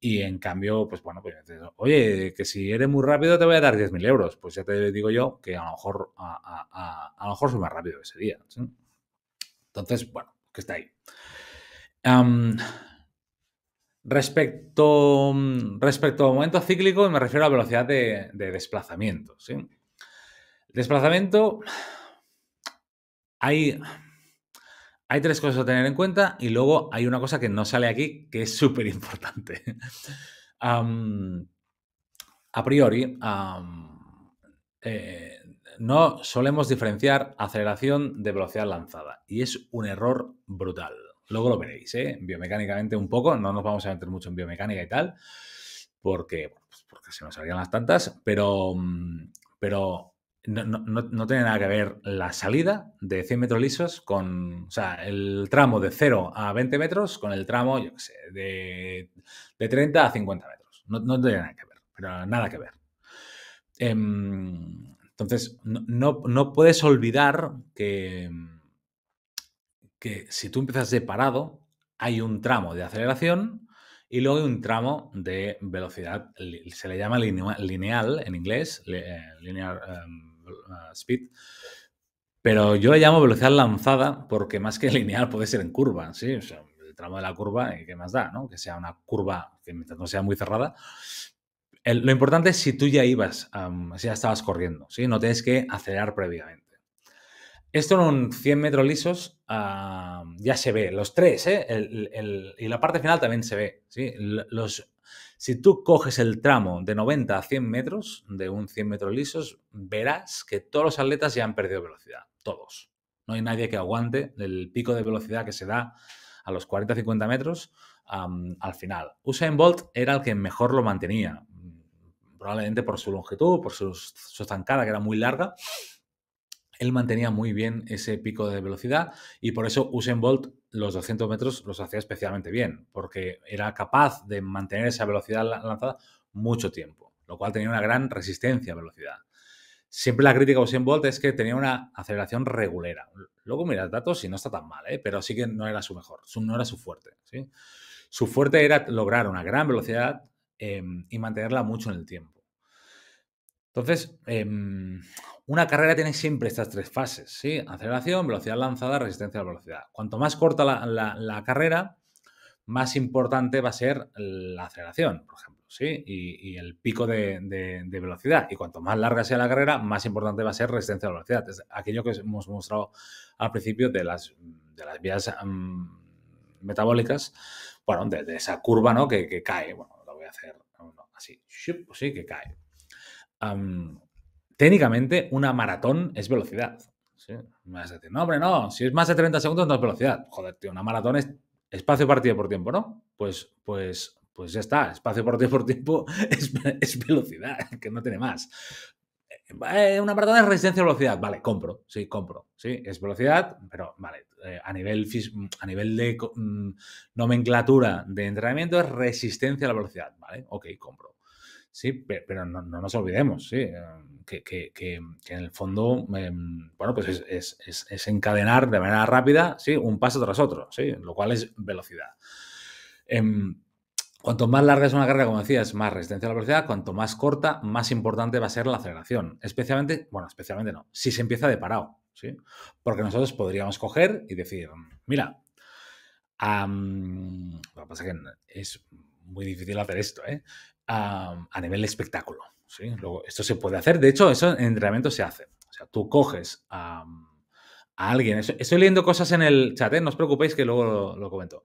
Y en cambio, pues bueno, pues oye, que si eres muy rápido te voy a dar 10.000 euros. Pues ya te digo yo que a lo mejor, a, lo mejor soy más rápido ese día. Entonces, bueno, que está ahí. Respecto, mm, respecto a momento cíclico me refiero a velocidad de, desplazamiento. Desplazamiento, hay, hay tres cosas a tener en cuenta y luego hay una cosa que no sale aquí que es súper importante. a priori, eh, no solemos diferenciar aceleración de velocidad lanzada y es un error brutal. Luego lo veréis, ¿eh? Biomecánicamente un poco, no nos vamos a meter mucho en biomecánica y tal, porque, pues porque se nos salían las tantas, pero, mm, pero no, tiene nada que ver la salida de 100 metros lisos con, o sea, el tramo de 0 a 20 metros con el tramo, yo qué sé, de, 30 a 50 metros. No, no, tiene nada que ver, pero nada que ver. Em, entonces, no, puedes olvidar que mm, si tú empiezas de parado, hay un tramo de aceleración y luego hay un tramo de velocidad, se le llama lineal en inglés, eh, linear em, eh, speed, pero yo le llamo velocidad lanzada porque más que lineal puede ser en curva, el tramo de la curva, eh, ¿qué más da, Que sea una curva que no sea muy cerrada. lo importante es si tú ya ibas, em, si ya estabas corriendo, ¿sí? No tienes que acelerar previamente. Esto en un 100 metros lisos ah, ya se ve, los tres, ¿eh? el, el, y la parte final también se ve. ¿sí? Los, si tú coges el tramo de 90 a 100 metros de un 100 metros lisos, verás que todos los atletas ya han perdido velocidad, todos. No hay nadie que aguante el pico de velocidad que se da a los 40-50 metros al final. Usain Bolt era el que mejor lo mantenía, probablemente por su longitud, por su, su estancada que era muy larga él mantenía muy bien ese pico de velocidad y por eso Usain Bolt los 200 metros los hacía especialmente bien, porque era capaz de mantener esa velocidad lanzada mucho tiempo, lo cual tenía una gran resistencia a velocidad. Siempre la crítica a Usain Bolt es que tenía una aceleración regulera. Luego miras datos y no está tan mal, ¿eh? pero sí que no era su mejor, no era su fuerte. Su fuerte era lograr una gran velocidad em, y mantenerla mucho en el tiempo. Entonces, em, una carrera tiene siempre estas tres fases, ¿sí? Aceleración, velocidad lanzada, resistencia a la velocidad. Cuanto más corta la, carrera, más importante va a ser la aceleración, por ejemplo, ¿sí? Y, el pico de, velocidad. Y cuanto más larga sea la carrera, más importante va a ser resistencia a la velocidad. Es aquello que hemos mostrado al principio de las, vías mm, metabólicas, bueno, de, esa curva, ¿no? Que, cae, bueno, la voy a hacer así, pues sí, que cae técnicamente una maratón es velocidad. no, hombre, no, si es más de 30 segundos no es velocidad. Joder, tío, una maratón es espacio partido por tiempo, ¿no? Pues, pues, pues ya está, espacio partido por tiempo es, velocidad, que no tiene más. Eh, eh, una maratón es resistencia a velocidad, vale, compro, sí, compro, sí, es velocidad, pero vale, eh, a, nivel, a nivel de mm, nomenclatura de entrenamiento es resistencia a la velocidad, vale, ok, compro. Sí, pero no, nos olvidemos, em, que, en el fondo, em, bueno, pues es, encadenar de manera rápida, sí, un paso tras otro, sí, lo cual es velocidad. Em, cuanto más larga es una carga, como decías, más resistencia a la velocidad, cuanto más corta, más importante va a ser la aceleración, especialmente, bueno, especialmente no, si se empieza de parado, sí, porque nosotros podríamos coger y decir, mira, lo que pasa es que es muy difícil hacer esto, ¿eh? a, nivel de espectáculo. ¿sí? Luego, esto se puede hacer, de hecho, eso en entrenamiento se hace. O sea, tú coges a, alguien, estoy leyendo cosas en el chat, ¿eh? no os preocupéis que luego lo, lo comento.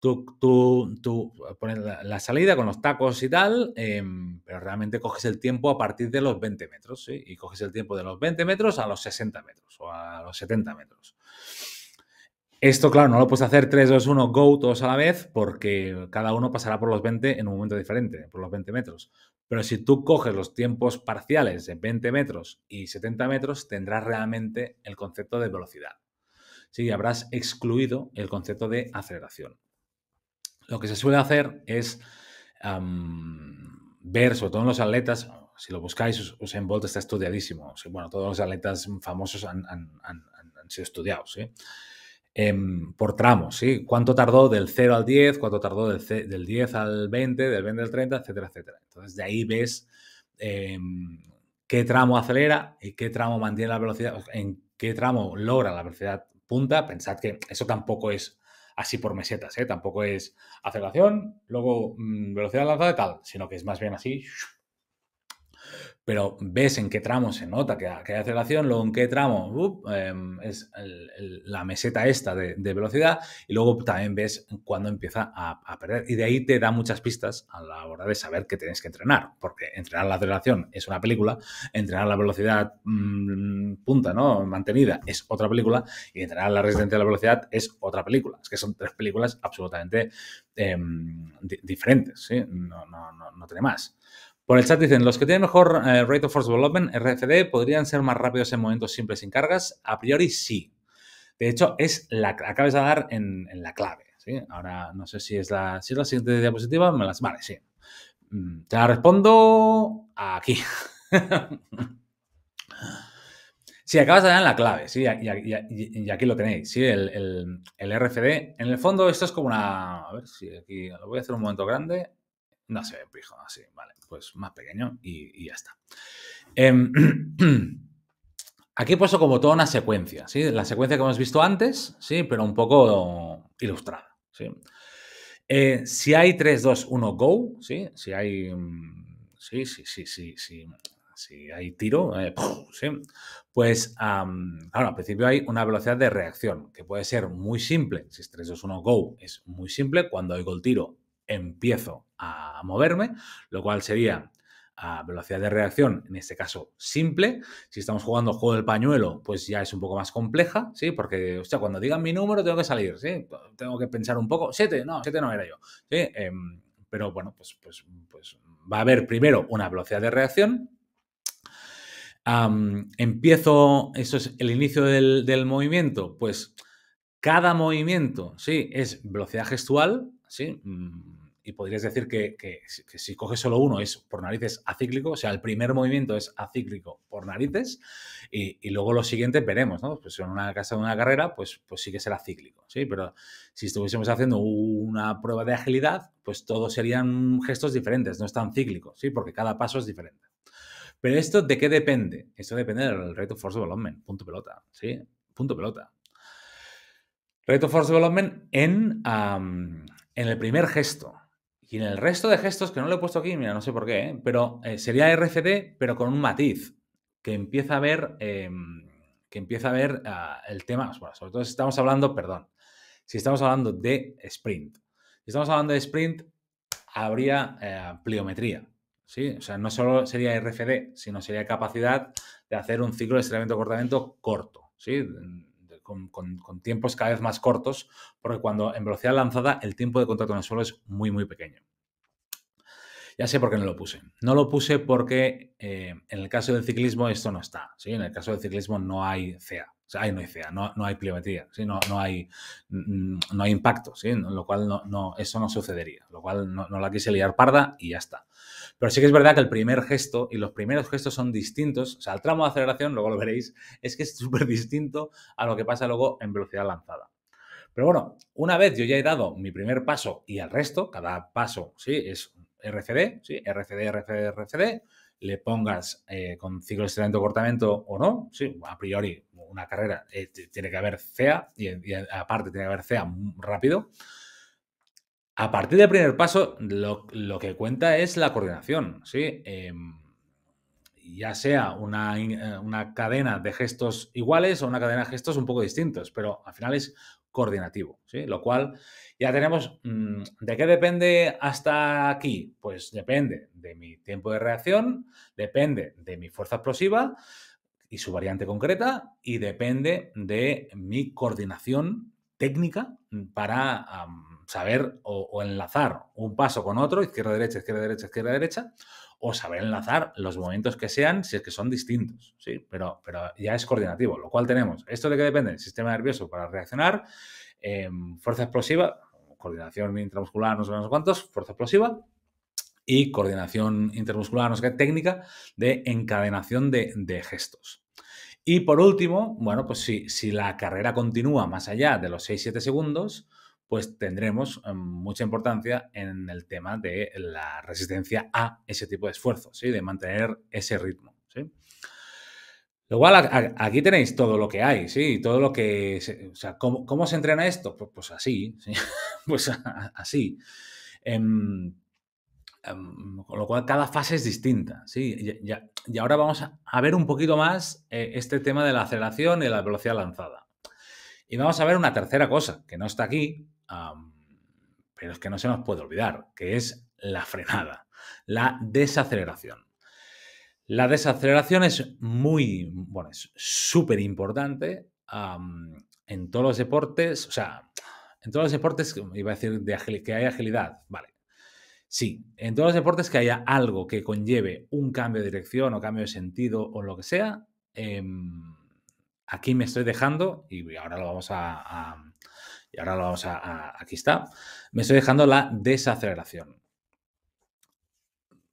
Tú, tú, tú, pones la, salida con los tacos y tal, em, pero realmente coges el tiempo a partir de los 20 metros, Y coges el tiempo de los 20 metros a los 60 metros o a los 70 metros. Esto, claro, no lo puedes hacer 3, 2, 1, go todos a la vez, porque cada uno pasará por los 20 en un momento diferente, por los 20 metros. Pero si tú coges los tiempos parciales de 20 metros y 70 metros, tendrás realmente el concepto de velocidad. Sí, habrás excluido el concepto de aceleración. Lo que se suele hacer es ver, sobre todo en los atletas, si lo buscáis, Usain Bolt está estudiadísimo. bueno, todos los atletas famosos han, han sido estudiados. ¿sí? Em, por tramos, ¿sí? ¿Cuánto tardó del 0 al 10? ¿Cuánto tardó del, 10 al 20? ¿Del 20 al 30? Etcétera, etcétera. Entonces, de ahí ves em, qué tramo acelera y qué tramo mantiene la velocidad, en qué tramo logra la velocidad punta. Pensad que eso tampoco es así por mesetas, ¿eh? Tampoco es aceleración, luego mm, velocidad lanzada y tal, sino que es más bien así, pero ves en qué tramo se nota que, hay aceleración, luego en qué tramo em, es la meseta esta de, velocidad y luego también ves cuando empieza a, perder. Y de ahí te da muchas pistas a la hora de saber que tienes que entrenar, porque entrenar la aceleración es una película, entrenar la velocidad mm, punta, ¿no? Mantenida es otra película y entrenar la resistencia a la velocidad es otra película. Es que son tres películas absolutamente em, diferentes, ¿sí? No, no, no, no tiene más. Por el chat dicen, los que tienen mejor eh, Rate of Force Development, RFD, podrían ser más rápidos en momentos simples sin cargas. A priori sí. De hecho, es la acabas de dar en, la clave. Ahora no sé si es, la, si la siguiente diapositiva. Me las, vale, sí. Mm, te la respondo aquí. Sí, acabas de dar en la clave, sí, y, aquí lo tenéis, sí, el, el, RFD. En el fondo, esto es como una. A ver si aquí lo voy a hacer un momento grande. No se ve así, vale, pues más pequeño y, ya está. aquí he puesto como toda una secuencia, ¿sí? La secuencia que hemos visto antes, ¿sí? Pero un poco ilustrada, ¿sí? si hay 3, 2, 1, go, ¿sí? Si hay... Sí, sí, sí, sí, sí si hay tiro, ¿sí? pues al principio hay una velocidad de reacción que puede ser muy simple. Si es 3, 2, 1, go, es muy simple. Cuando hay el tiro, empiezo a moverme, lo cual sería a velocidad de reacción, en este caso simple. Si estamos jugando juego del pañuelo, pues ya es un poco más compleja, ¿sí? Porque, o sea, cuando digan mi número tengo que salir, ¿sí? Tengo que pensar un poco. Siete, no, siete no era yo, em, pero bueno, pues, pues, pues va a haber primero una velocidad de reacción, empiezo, eso es el inicio del, movimiento, pues cada movimiento, sí, es velocidad gestual, sí, mm, y podrías decir que, si coges solo uno es por narices acíclico, o sea, el primer movimiento es acíclico por narices y, luego lo siguiente veremos, ¿no? Pues en una casa de una carrera, pues, pues sí que será cíclico, ¿sí? Pero si estuviésemos haciendo una prueba de agilidad, pues todos serían gestos diferentes, no es tan cíclico, ¿sí? Porque cada paso es diferente. Pero esto de qué depende? Esto depende del reto of force development, punto pelota, ¿sí? Punto pelota. Reto force development en, en el primer gesto, y en el resto de gestos, que no lo he puesto aquí, mira, no sé por qué, ¿eh? pero eh, sería RFD, pero con un matiz, que empieza a ver, em, que empieza a ver ah, el tema, sobre todo si estamos hablando, perdón, si estamos hablando de sprint. Si estamos hablando de sprint, habría eh, pliometría, O sea, no solo sería RFD, sino sería capacidad de hacer un ciclo de estiramiento-cortamiento corto, ¿sí? con, tiempos cada vez más cortos, porque cuando en velocidad lanzada el tiempo de contacto en el suelo es muy, muy pequeño. Ya sé por qué no lo puse. No lo puse porque eh, en el caso del ciclismo esto no está. ¿sí? En el caso del ciclismo no hay CEA. O sea, ahí no hay CEA, no, no hay pliometría, no, hay, mm, mm, no hay impacto, ¿sí? lo cual no, no, eso no sucedería cual no, la quise liar parda y ya está. Pero sí que es verdad que el primer gesto y los primeros gestos son distintos, o sea, el tramo de aceleración, luego lo veréis, es que es súper distinto a lo que pasa luego en velocidad lanzada. Pero bueno, una vez yo ya he dado mi primer paso y el resto, cada paso, sí, es RCD, sí, RCD, RCD, RCD, le pongas eh, con ciclo de estiramiento cortamiento o no, sí, a priori una carrera eh, tiene que haber CEA y, y, aparte tiene que haber CEA rápido, a partir del primer paso, lo, que cuenta es la coordinación, ¿sí? Em, ya sea eh, una, cadena de gestos iguales o una cadena de gestos un poco distintos, pero al final es coordinativo, ¿sí? Lo cual ya tenemos, mm, ¿de qué depende hasta aquí? Pues depende de mi tiempo de reacción, depende de mi fuerza explosiva y su variante concreta y depende de mi coordinación técnica para saber o, enlazar un paso con otro, izquierda, derecha, izquierda, derecha, izquierda, derecha, o saber enlazar los momentos que sean si es que son distintos, ¿sí? Pero, pero ya es coordinativo, lo cual tenemos. ¿Esto de qué depende? sistema nervioso para reaccionar, em, fuerza explosiva, coordinación intramuscular, no sé cuántos, fuerza explosiva, y coordinación intermuscular, no sé qué, técnica de encadenación de, gestos. Y por último, bueno, pues si, si la carrera continúa más allá de los 6-7 segundos, pues tendremos em, mucha importancia en el tema de la resistencia a ese tipo de esfuerzos, ¿sí? de mantener ese ritmo. ¿sí? cual aquí tenéis todo lo que hay, ¿sí? Todo lo que... o sea, ¿cómo, se entrena esto? Pues, así, pues así. Pues em, em, con lo cual cada fase es distinta, Y, ahora vamos a, ver un poquito más eh, este tema de la aceleración y la velocidad lanzada. Y vamos a ver una tercera cosa que no está aquí, pero es que no se nos puede olvidar, que es la frenada, la desaceleración. La desaceleración es muy, bueno, es súper importante en todos los deportes, o sea, en todos los deportes, iba a decir de que hay agilidad, vale. Sí, en todos los deportes que haya algo que conlleve un cambio de dirección o cambio de sentido o lo que sea, em, aquí me estoy dejando, y ahora lo vamos a, y ahora lo vamos a, aquí está. Me estoy dejando la desaceleración.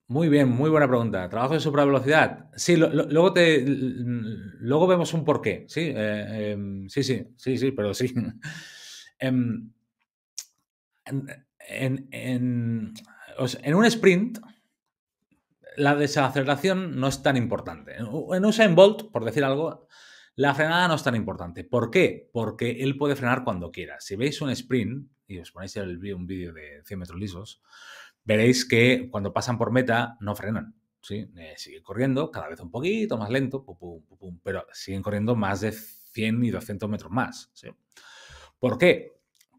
Muy bien, muy buena pregunta. ¿Trabajo de supravelocidad. Sí, luego te luego vemos un porqué. Sí, eh, em, sí, sí, sí, sí, pero sí. Em, en, un sprint, la desaceleración no es tan importante. En un Bolt, por decir algo, la frenada no es tan importante. ¿Por qué? Porque él puede frenar cuando quiera. Si veis un sprint, y os ponéis un vídeo de 100 metros lisos, veréis que cuando pasan por meta no frenan. ¿sí? Eh, siguen corriendo cada vez un poquito más lento, pero siguen corriendo más de 100 y 200 metros más. ¿Por qué?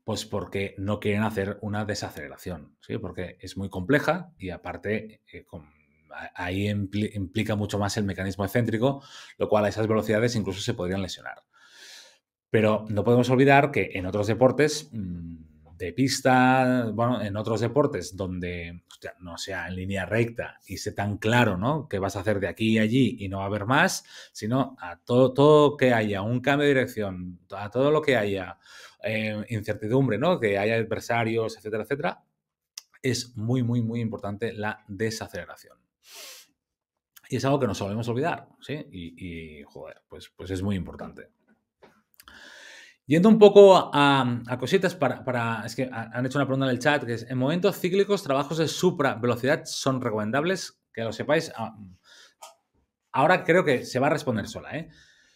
Pues porque no quieren hacer una desaceleración, ¿sí? porque es muy compleja y aparte eh, con ahí implica mucho más el mecanismo excéntrico, lo cual a esas velocidades incluso se podrían lesionar. Pero no podemos olvidar que en otros deportes mm, de pista, bueno, en otros deportes donde no sea en línea recta y sea tan claro, ¿no? Que vas a hacer de aquí y allí y no va a haber más, sino a todo, todo que haya un cambio de dirección, a todo lo que haya eh, incertidumbre, ¿no? Que haya adversarios, etcétera, etcétera, es muy, muy, muy importante la desaceleración. Y es algo que no solemos olvidar, ¿sí? Y, joder, pues, pues es muy importante. Yendo un poco a, cositas para, Es que han hecho una pregunta en el chat que es: ¿en momentos cíclicos trabajos de supra velocidad son recomendables? Que lo sepáis. Ah, ahora creo que se va a responder sola, ¿eh?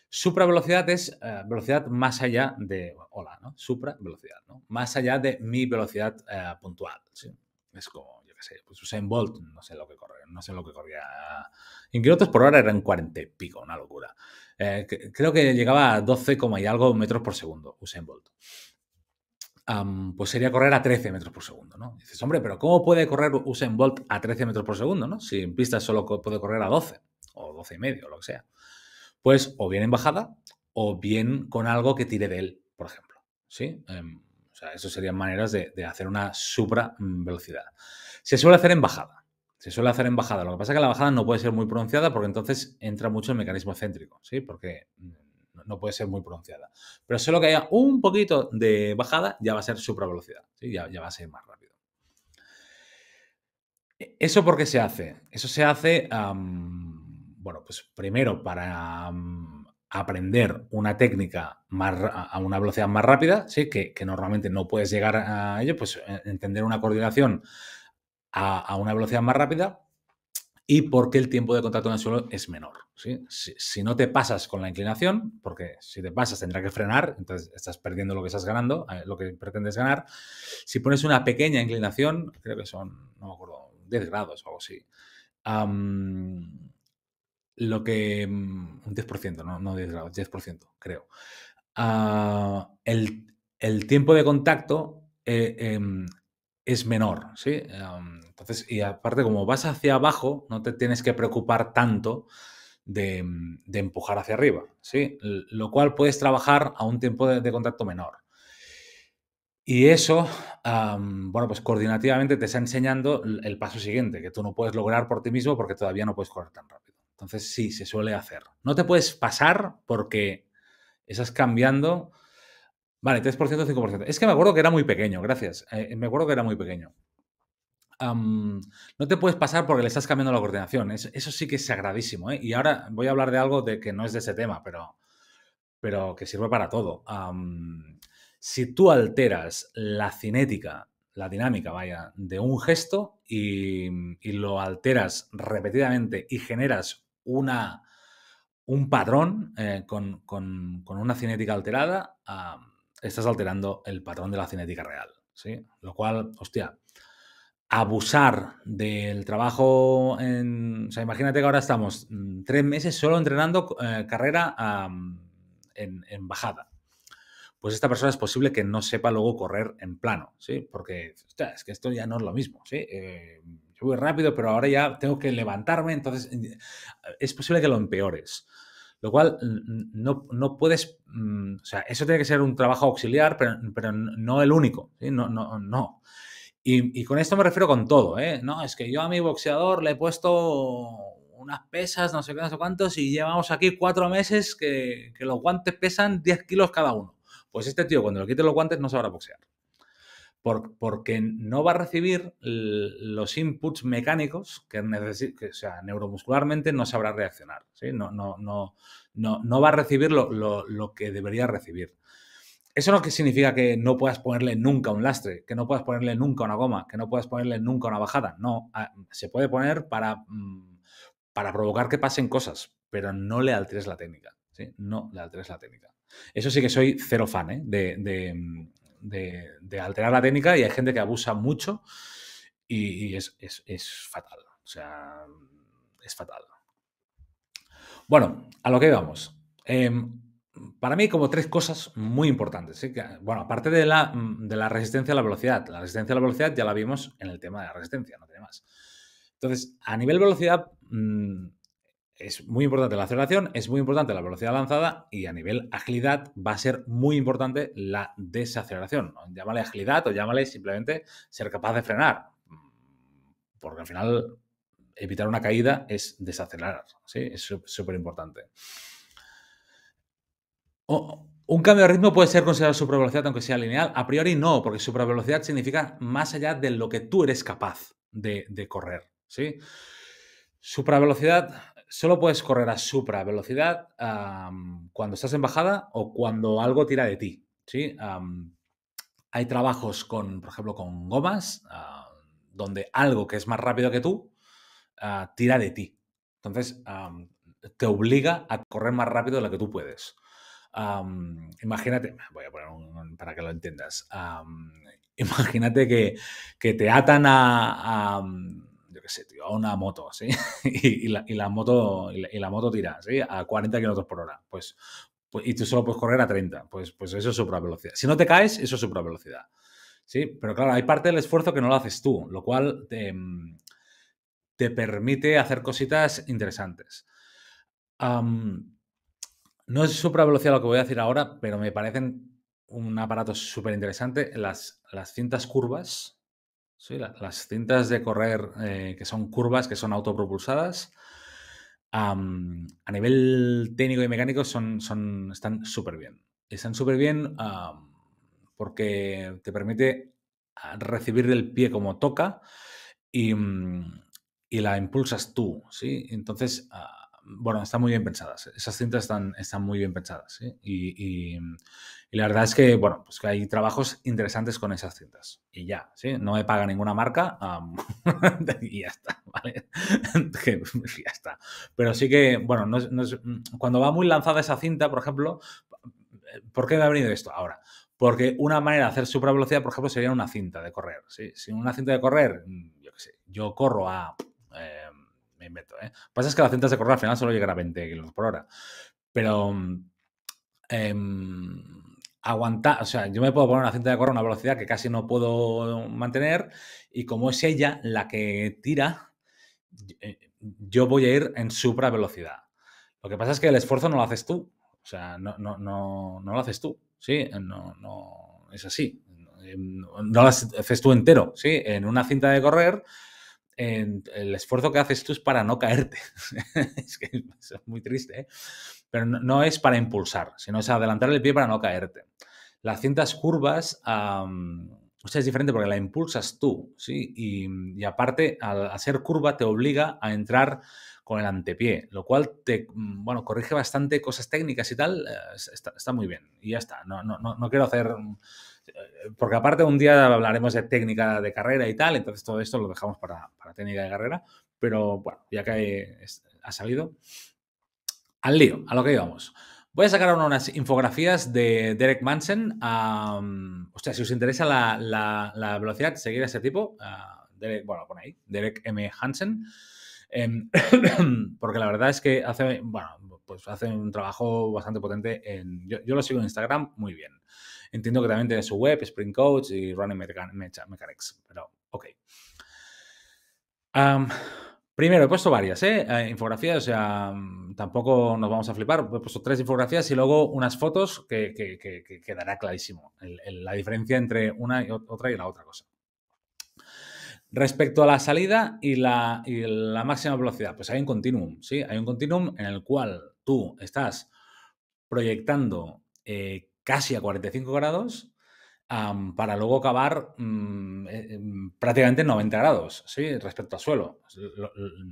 Supra velocidad es eh, velocidad más allá de. Hola, ¿no? Supra velocidad, Más allá de mi velocidad eh, puntual. ¿sí? Es como qué sé, pues Usain Bolt, no sé lo que corría no sé lo que corría. En kilómetros por hora eran 40 y pico, una locura. Eh, creo que llegaba a 12, y algo metros por segundo, Usain Bolt. pues sería correr a 13 metros por segundo, ¿no? dices, hombre, pero ¿cómo puede correr Usain Bolt a 13 metros por segundo, ¿no? Si en pista solo puede correr a 12 o 12 y medio, o lo que sea. Pues o bien en bajada o bien con algo que tire de él, por ejemplo, ¿sí? Em, o sea, eso serían maneras de, de hacer una supra mm, velocidad. Se suele hacer en bajada. Se suele hacer en bajada. Lo que pasa es que la bajada no puede ser muy pronunciada porque entonces entra mucho el mecanismo céntrico, ¿sí? Porque mm, no puede ser muy pronunciada. Pero solo que haya un poquito de bajada ya va a ser supravelocidad, ¿sí? ya, ya va a ser más rápido. E, ¿Eso por qué se hace? Eso se hace, bueno, pues primero para aprender una técnica más, a una velocidad más rápida, ¿sí? que, que normalmente no puedes llegar a ello, pues e, entender una coordinación a, una velocidad más rápida y porque el tiempo de contacto en el suelo es menor. Si, no te pasas con la inclinación, porque si te pasas tendrá que frenar, entonces estás perdiendo lo que estás ganando, eh, lo que pretendes ganar. Si pones una pequeña inclinación, creo que son, no me acuerdo, 10 grados o algo así. lo que... Mm, un 10%, no, no 10 grados, 10%, creo. Ah, el, tiempo de contacto eh, em, es menor, ¿sí? Em, entonces, y aparte, como vas hacia abajo, no te tienes que preocupar tanto de, mm, empujar hacia arriba, ¿sí? lo cual puedes trabajar a un tiempo de, contacto menor. Y eso, bueno, pues coordinativamente te está enseñando el paso siguiente, que tú no puedes lograr por ti mismo porque todavía no puedes correr tan rápido. Entonces, sí, se suele hacer. No te puedes pasar porque estás cambiando Vale, 3%, 5%. Es que me acuerdo que era muy pequeño, gracias. Eh, eh, me acuerdo que era muy pequeño. no te puedes pasar porque le estás cambiando la coordinación. eso sí que es sagradísimo. ¿eh? Y ahora voy a hablar de algo de que no es de ese tema, pero, pero que sirve para todo. si tú alteras la cinética, la dinámica, vaya, de un gesto y, lo alteras repetidamente y generas una, un patrón con, una cinética alterada, estás alterando el patrón de la cinética real. ¿sí? Lo cual, hostia, abusar del trabajo en... O sea, imagínate que ahora estamos mm, tres meses solo entrenando eh, carrera en, bajada. Pues esta persona es posible que no sepa luego correr en plano, ¿sí? Porque, hostia, es que esto ya no es lo mismo, ¿sí? Eh, yo voy rápido, pero ahora ya tengo que levantarme, entonces eh, es posible que lo empeores. Lo cual no, puedes, mm, o sea, eso tiene que ser un trabajo auxiliar, pero, no el único, ¿sí? No, no, no. Y, con esto me refiero con todo, ¿eh? No, es que yo a mi boxeador le he puesto unas pesas, no sé qué, no sé cuántos, y llevamos aquí cuatro meses que, que los guantes pesan 10 kilos cada uno. Pues este tío, cuando le quite los guantes, no sabrá boxear porque no va a recibir los inputs mecánicos que necesita, o sea, neuromuscularmente no sabrá reaccionar, no, no, no, no, no va a recibir lo, que debería recibir. Eso no significa que no puedas ponerle nunca un lastre, que no puedas ponerle nunca una goma, que no puedas ponerle nunca una bajada. No, ah, se puede poner para, mm, para provocar que pasen cosas, pero no le alteres la técnica. No le alteres la técnica. Eso sí que soy cero fan ¿eh? de, mm, de, alterar la técnica y hay gente que abusa mucho y, es, fatal. O sea, es fatal. Bueno, a lo que vamos. Em, para mí como tres cosas muy importantes. ¿eh? bueno, aparte de la, mm, de la, resistencia a la velocidad. La resistencia a la velocidad ya la vimos en el tema de la resistencia, no tiene más. Entonces, a nivel velocidad, mm, es muy importante la aceleración, es muy importante la velocidad lanzada y a nivel agilidad va a ser muy importante la desaceleración. Llámale agilidad o llámale simplemente ser capaz de frenar, porque al final evitar una caída es desacelerar, ¿sí? Es súper importante. un cambio de ritmo puede ser considerado velocidad aunque sea lineal. A priori no, porque velocidad significa más allá de lo que tú eres capaz de, correr, ¿sí? Supravelocidad solo puedes correr a supra velocidad cuando estás en bajada o cuando algo tira de ti. ¿sí? hay trabajos con, por ejemplo, con gomas, ah, donde algo que es más rápido que tú ah, tira de ti. Entonces, te obliga a correr más rápido de lo que tú puedes. imagínate, voy a poner un, para que lo entiendas. imagínate que, te atan a que sé, a una moto, ¿sí? y, la, moto, y la, moto tira, ¿sí? A 40 kilómetros por hora. Pues, pues, y tú solo puedes correr a 30. Pues, pues eso es velocidad Si no te caes, eso es velocidad ¿Sí? Pero claro, hay parte del esfuerzo que no lo haces tú, lo cual te, mm, te permite hacer cositas interesantes. no es velocidad lo que voy a decir ahora, pero me parecen un aparato súper interesante. Las, las cintas curvas, Sí, las cintas de correr eh, que son curvas, que son autopropulsadas, a nivel técnico y mecánico son, son están súper bien. Están súper bien porque te permite ah, recibir del pie como toca y, mm, la impulsas tú, ¿sí? Entonces, ah, bueno, están muy bien pensadas. Esas cintas están, están muy bien pensadas. y, y la verdad es que, bueno, pues que hay trabajos interesantes con esas cintas. Y ya, ¿sí? No me paga ninguna marca y ya está, ¿vale? Pues, ya está. Pero sí que, bueno, mm, cuando va muy lanzada esa cinta, por ejemplo, ¿por qué me ha venido esto ahora? Porque una manera de hacer super velocidad, por ejemplo, sería una cinta de correr. ¿sí? Si una cinta de correr, mm, yo qué sé, yo corro a... Em, me invento, ¿eh? pasa es que las cintas de correr al final solo llegan a 20 km por hora. Pero... Mm, em, aguantar, o sea, yo me puedo poner una cinta de correr a una velocidad que casi no puedo mantener y como es ella la que tira, eh, yo voy a ir en supra velocidad. Lo que pasa es que el esfuerzo no lo haces tú, o sea, no, no, lo haces tú, ¿sí? No, no, es así. No lo haces tú entero, ¿sí? En una cinta de correr el esfuerzo que haces tú es para no caerte. es que es muy triste, ¿eh? pero no, es para impulsar, sino es adelantar el pie para no caerte. Las cintas curvas, o sea, es diferente porque la impulsas tú, ¿sí? Y, aparte, al hacer curva te obliga a entrar con el antepié, lo cual te, mm, bueno, corrige bastante cosas técnicas y tal, eh, está, está muy bien. Y ya está, no, no, no quiero hacer porque aparte un día hablaremos de técnica de carrera y tal, entonces todo esto lo dejamos para, para técnica de carrera, pero bueno, ya que ha salido, al lío, a lo que íbamos. Voy a sacar unas infografías de Derek Manson. o sea, si os interesa la, la, velocidad, seguir a ese tipo. Ah, Derek, bueno, ahí, Derek M. Hansen. Em, porque la verdad es que hace, bueno, pues hace un trabajo bastante potente. En, yo, yo lo sigo en Instagram muy bien. Entiendo que también tiene su web, Spring Coach y Running Mechanics, pero ok. primero, he puesto varias, ¿eh? Eh, infografías, o sea, tampoco nos vamos a flipar. He puesto tres infografías y luego unas fotos que, quedará clarísimo la diferencia entre una y otra y la otra cosa. Respecto a la salida y la, máxima velocidad, pues hay un continuum, ¿sí? Hay un continuum en el cual tú estás proyectando eh, casi a 45 grados para luego acabar mm, eh, em, prácticamente 90 grados ¿sí? respecto al suelo.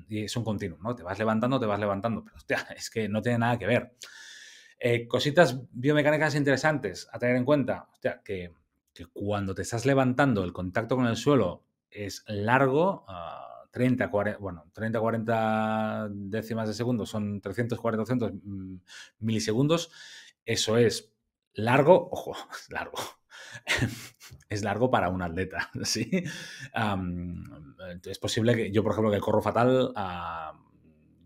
Y es un continuo, ¿no? Te vas levantando, te vas levantando, pero hostia, es que no tiene nada que ver. Eh, cositas biomecánicas interesantes a tener en cuenta, hostia, que, que, cuando te estás levantando el contacto con el suelo es largo. 30, ah, 40, bueno, 30, 40 décimas de segundo son 300, 400 mm, milisegundos. Eso es largo, ojo, es largo. es largo para un atleta, ¿sí? es posible que yo, por ejemplo, que corro fatal,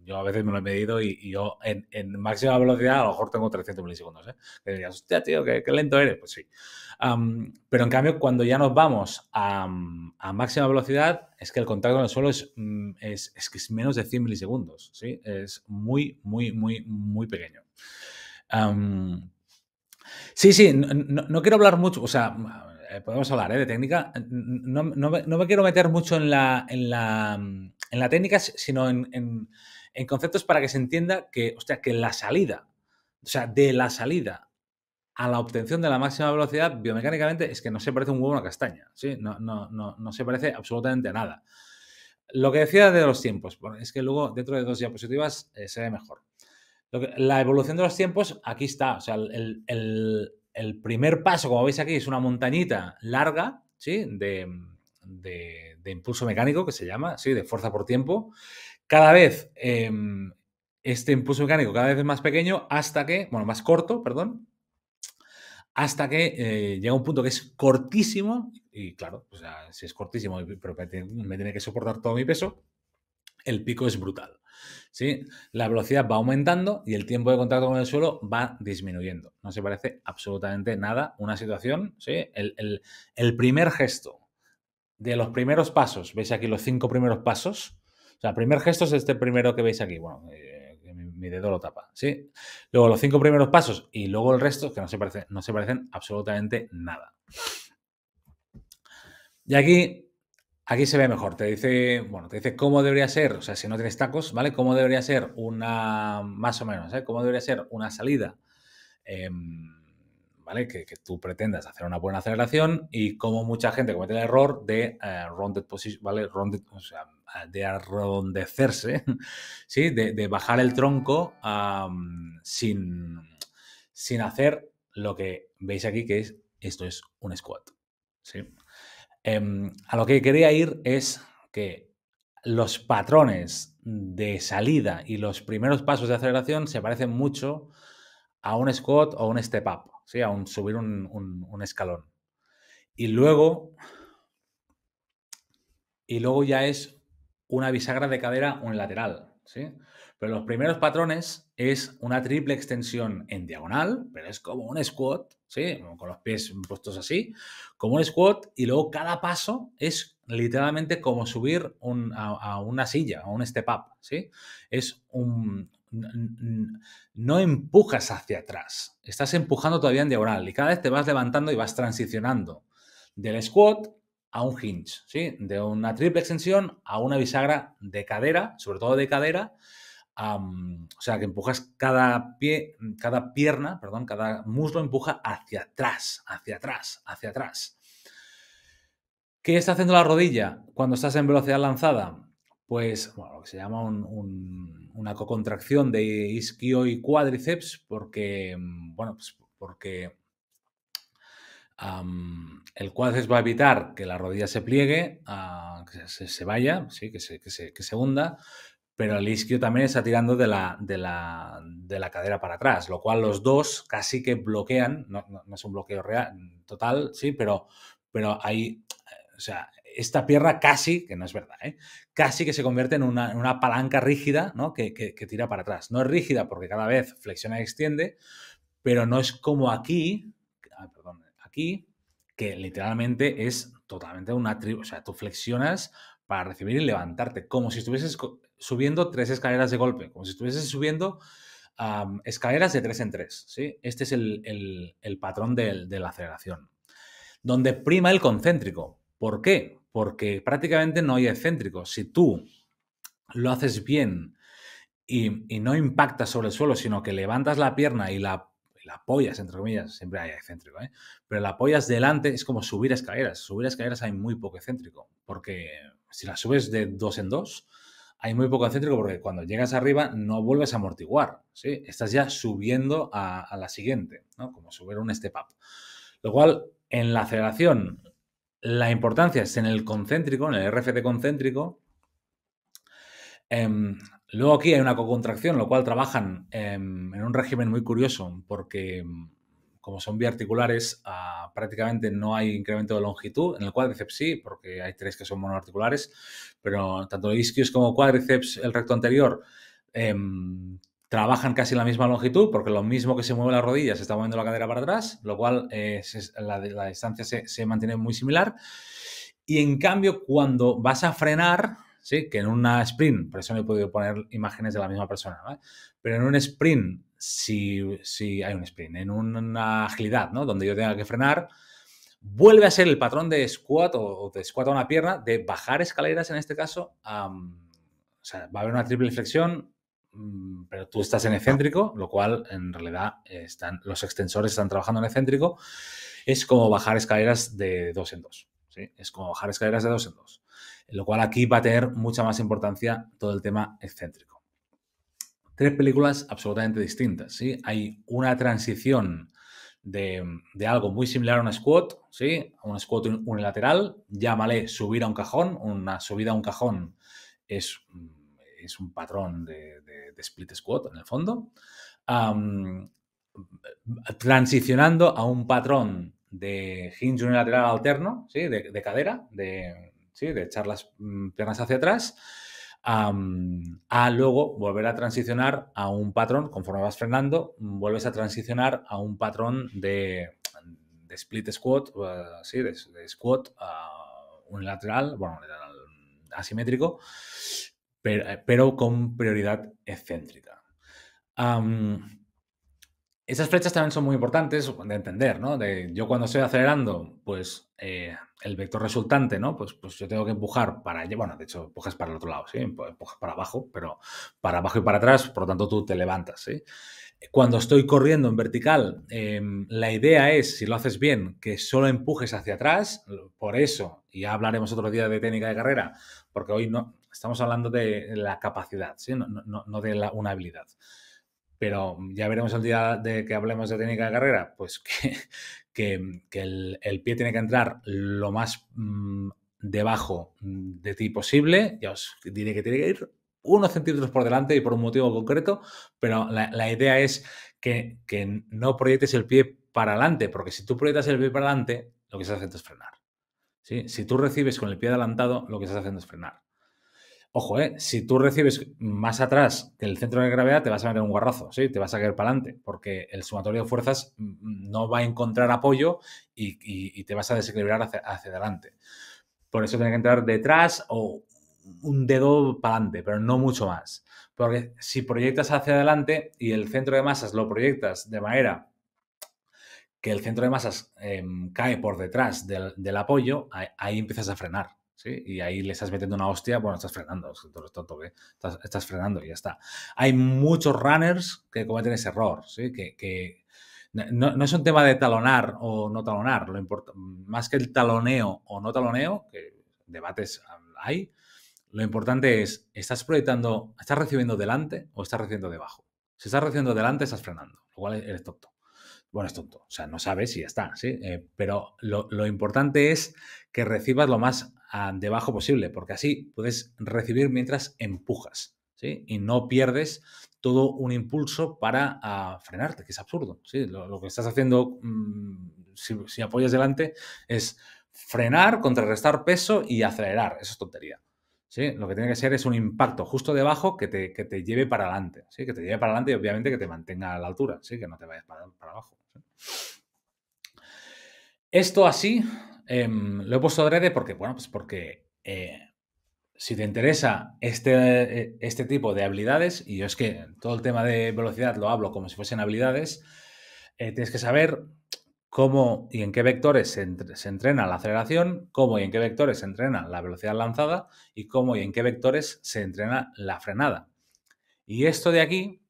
yo a veces me lo he medido y, yo en, máxima velocidad a lo mejor tengo 300 milisegundos, ¿eh? dirías, hostia, tío, qué, lento eres. Pues sí. pero en cambio, cuando ya nos vamos a, máxima velocidad, es que el contacto con el suelo es, mm, es, menos de 100 milisegundos, ¿sí? Es muy, muy, muy, muy pequeño. Sí, sí, no, quiero hablar mucho, o sea, eh, podemos hablar eh, de técnica. No, me, quiero meter mucho en la, técnica, sino en, conceptos para que se entienda que, que la salida, o sea, de la salida a la obtención de la máxima velocidad biomecánicamente es que no se parece un huevo a una castaña, ¿sí? No, se parece absolutamente a nada. Lo que decía de los tiempos, es que luego dentro de dos diapositivas eh, se ve mejor. La evolución de los tiempos, aquí está. sea, el, primer paso, como veis aquí, es una montañita larga, De, impulso mecánico, que se llama, ¿sí? De fuerza por tiempo. Cada vez em, este impulso mecánico cada vez es más pequeño hasta que, bueno, más corto, perdón, hasta que eh, llega un punto que es cortísimo, y claro, si es cortísimo, pero me tiene que soportar todo mi peso, el pico es brutal. ¿sí? La velocidad va aumentando y el tiempo de contacto con el suelo va disminuyendo. No se parece absolutamente nada una situación, ¿sí? el, primer gesto de los primeros pasos, veis aquí los cinco primeros pasos, o sea, el primer gesto es este primero que veis aquí, bueno, eh, mi, dedo lo tapa, ¿sí? Luego los cinco primeros pasos y luego el resto que no se, parece, no se parecen absolutamente nada. Y aquí Aquí se ve mejor, te dice, bueno, te dice cómo debería ser, o sea, si no tienes tacos, ¿vale? Cómo debería ser una, más o menos, ¿eh? Cómo debería ser una salida, em, ¿vale? Que, tú pretendas hacer una buena aceleración y cómo mucha gente comete el error de eh, de arrondecerse, ¿sí? De, bajar el tronco sin, sin hacer lo que veis aquí, que es, esto es un squat, ¿sí? Em, a lo que quería ir es que los patrones de salida y los primeros pasos de aceleración se parecen mucho a un squat o un step up, ¿sí? a un subir un, escalón. Y luego, y luego ya es una bisagra de cadera unilateral, ¿sí? Pero los primeros patrones es una triple extensión en diagonal, pero es como un squat, ¿sí? Con los pies puestos así, como un squat, y luego cada paso es literalmente como subir a, una silla, a un step up, ¿sí? Es un... No empujas hacia atrás, estás empujando todavía en diagonal y cada vez te vas levantando y vas transicionando del squat a un hinge, ¿sí? De una triple extensión a una bisagra de cadera, sobre todo de cadera, o sea, que empujas cada pie, mm, cada pierna, perdón, cada muslo empuja hacia atrás, hacia atrás, hacia atrás. ¿Qué está haciendo la rodilla cuando estás en velocidad lanzada? Pues, bueno, lo que se llama una cocontracción de isquio y cuádriceps, porque, mm, bueno, pues porque el cuádriceps va a evitar que la rodilla se pliegue, ah, que se, vaya, ¿sí? que, se, que se hunda, pero el isquio también está tirando de la, de la, cadera para atrás, lo cual los dos casi que bloquean, no, es un bloqueo real, total, sí, pero, pero hay, o sea, esta pierna casi, que no es verdad, ¿eh? casi que se convierte en una, palanca rígida ¿no? que, tira para atrás. No es rígida porque cada vez flexiona y extiende, pero no es como aquí, aquí, que literalmente es totalmente una tribu, o sea, tú flexionas para recibir y levantarte, como si estuvieses subiendo tres escaleras de golpe, como si estuvieses subiendo escaleras de tres en tres. ¿sí? Este es el, patrón de la aceleración, donde prima el concéntrico. ¿Por qué? Porque prácticamente no hay excéntrico. Si tú lo haces bien y, no impactas sobre el suelo, sino que levantas la pierna y la apoyas, entre comillas, siempre hay excéntrico, ¿eh? pero la apoyas delante es como subir escaleras. Subir escaleras hay muy poco excéntrico, porque, si la subes de dos en dos, hay muy poco acéntrico porque cuando llegas arriba no vuelves a amortiguar, Estás ya subiendo a, la siguiente, ¿no? Como subir un step up. Lo cual, en la aceleración, la importancia es en el concéntrico, en el de concéntrico. Em, luego aquí hay una cocontracción, lo cual trabajan em, en un régimen muy curioso porque em, como son biarticulares, ah, prácticamente no hay incremento de longitud. En el cuádriceps sí, porque hay tres que son monoarticulares, pero tanto isquios como cuádriceps, el recto anterior, em, trabajan casi la misma longitud, porque lo mismo que se mueve la rodilla se está moviendo la cadera para atrás, lo cual eh, la, distancia se, mantiene muy similar. Y en cambio, cuando vas a frenar, ¿sí? que en una sprint, por eso no he podido poner imágenes de la misma persona, pero en un sprint si, hay un sprint, en una agilidad, ¿no? Donde yo tenga que frenar, vuelve a ser el patrón de squat o, de squat a una pierna, de bajar escaleras en este caso. o sea, va a haber una triple flexión, mm, pero tú estás en excéntrico, lo cual en realidad están, los extensores están trabajando en excéntrico. Es como bajar escaleras de dos en dos. Es como bajar escaleras de dos en dos. Lo cual aquí va a tener mucha más importancia todo el tema excéntrico tres películas absolutamente distintas, ¿sí? Hay una transición de, algo muy similar a un squat, ¿sí? Un squat unilateral, llámale subir a un cajón, una subida a un cajón es, mm, es un patrón de, split squat en el fondo. transicionando a un patrón de hinge unilateral alterno, ¿sí? de, cadera, de, ¿sí? de echar las mm, piernas hacia atrás, a luego volver a transicionar a un patrón, conforme vas frenando, vuelves a transicionar a un patrón de, split squat, eh, de, squat ah, unilateral, bueno, asimétrico, pero, con prioridad excéntrica esas flechas también son muy importantes de entender, ¿no? yo cuando estoy acelerando, pues eh, el vector resultante, ¿no? Pues, pues yo tengo que empujar para allá. Bueno, de hecho, empujas para el otro lado, ¿sí? Empujas para abajo, pero para abajo y para atrás, por lo tanto tú te levantas, Cuando estoy corriendo en vertical, em, la idea es, si lo haces bien, que solo empujes hacia atrás. Por eso, y ya hablaremos otro día de técnica de carrera, porque hoy no estamos hablando de la capacidad, ¿sí? no, no de la, una habilidad pero ya veremos el día de que hablemos de técnica de carrera, pues que, el, pie tiene que entrar lo más mm, debajo de ti posible, ya os diré que tiene que ir unos centímetros por delante y por un motivo concreto, pero la, idea es que, no proyectes el pie para adelante, porque si tú proyectas el pie para adelante, lo que estás haciendo es frenar. Si tú recibes con el pie adelantado, lo que estás haciendo es frenar. Ojo, eh, si tú recibes más atrás que el centro de gravedad, te vas a meter un guarrazo, ¿sí? te vas a caer para adelante, porque el sumatorio de fuerzas mm, mm, no va a encontrar apoyo y, te vas a desequilibrar hacia, adelante. Por eso tiene que entrar detrás o un dedo para adelante, pero no mucho más. Porque si proyectas hacia adelante y el centro de masas lo proyectas de manera que el centro de masas em, cae por detrás del, apoyo, ahí empiezas a frenar. Y ahí le estás metiendo una hostia, bueno, estás frenando, ¿eh? estás, estás, frenando y ya está. Hay muchos runners que cometen ese error, ¿sí? Que, no, es un tema de talonar o no talonar, lo más que el taloneo o no taloneo, que debates hay, lo importante es, ¿estás proyectando, estás recibiendo delante o estás recibiendo debajo? Si estás recibiendo delante, estás frenando, lo cual eres tonto bueno, es tonto. O sea, no sabes y ya está, ¿sí? Eh, pero lo, importante es que recibas lo más ah, debajo posible, porque así puedes recibir mientras empujas, ¿sí? Y no pierdes todo un impulso para ah, frenarte, que es absurdo, ¿sí? Lo, que estás haciendo, mm, si, apoyas delante, es frenar, contrarrestar peso y acelerar. Eso es tontería. ¿Sí? Lo que tiene que ser es un impacto justo debajo que te, lleve para adelante, ¿sí? que te lleve para adelante y obviamente que te mantenga a la altura, ¿sí? que no te vayas para abajo. Esto así em, lo he puesto de porque, bueno, pues porque eh, si te interesa este, eh, este, tipo de habilidades, y yo es que todo el tema de velocidad lo hablo como si fuesen habilidades, eh, tienes que saber cómo y en qué vectores se, entrena la aceleración, cómo y en qué vectores se entrena la velocidad lanzada y cómo y en qué vectores se entrena la frenada. Y esto de aquí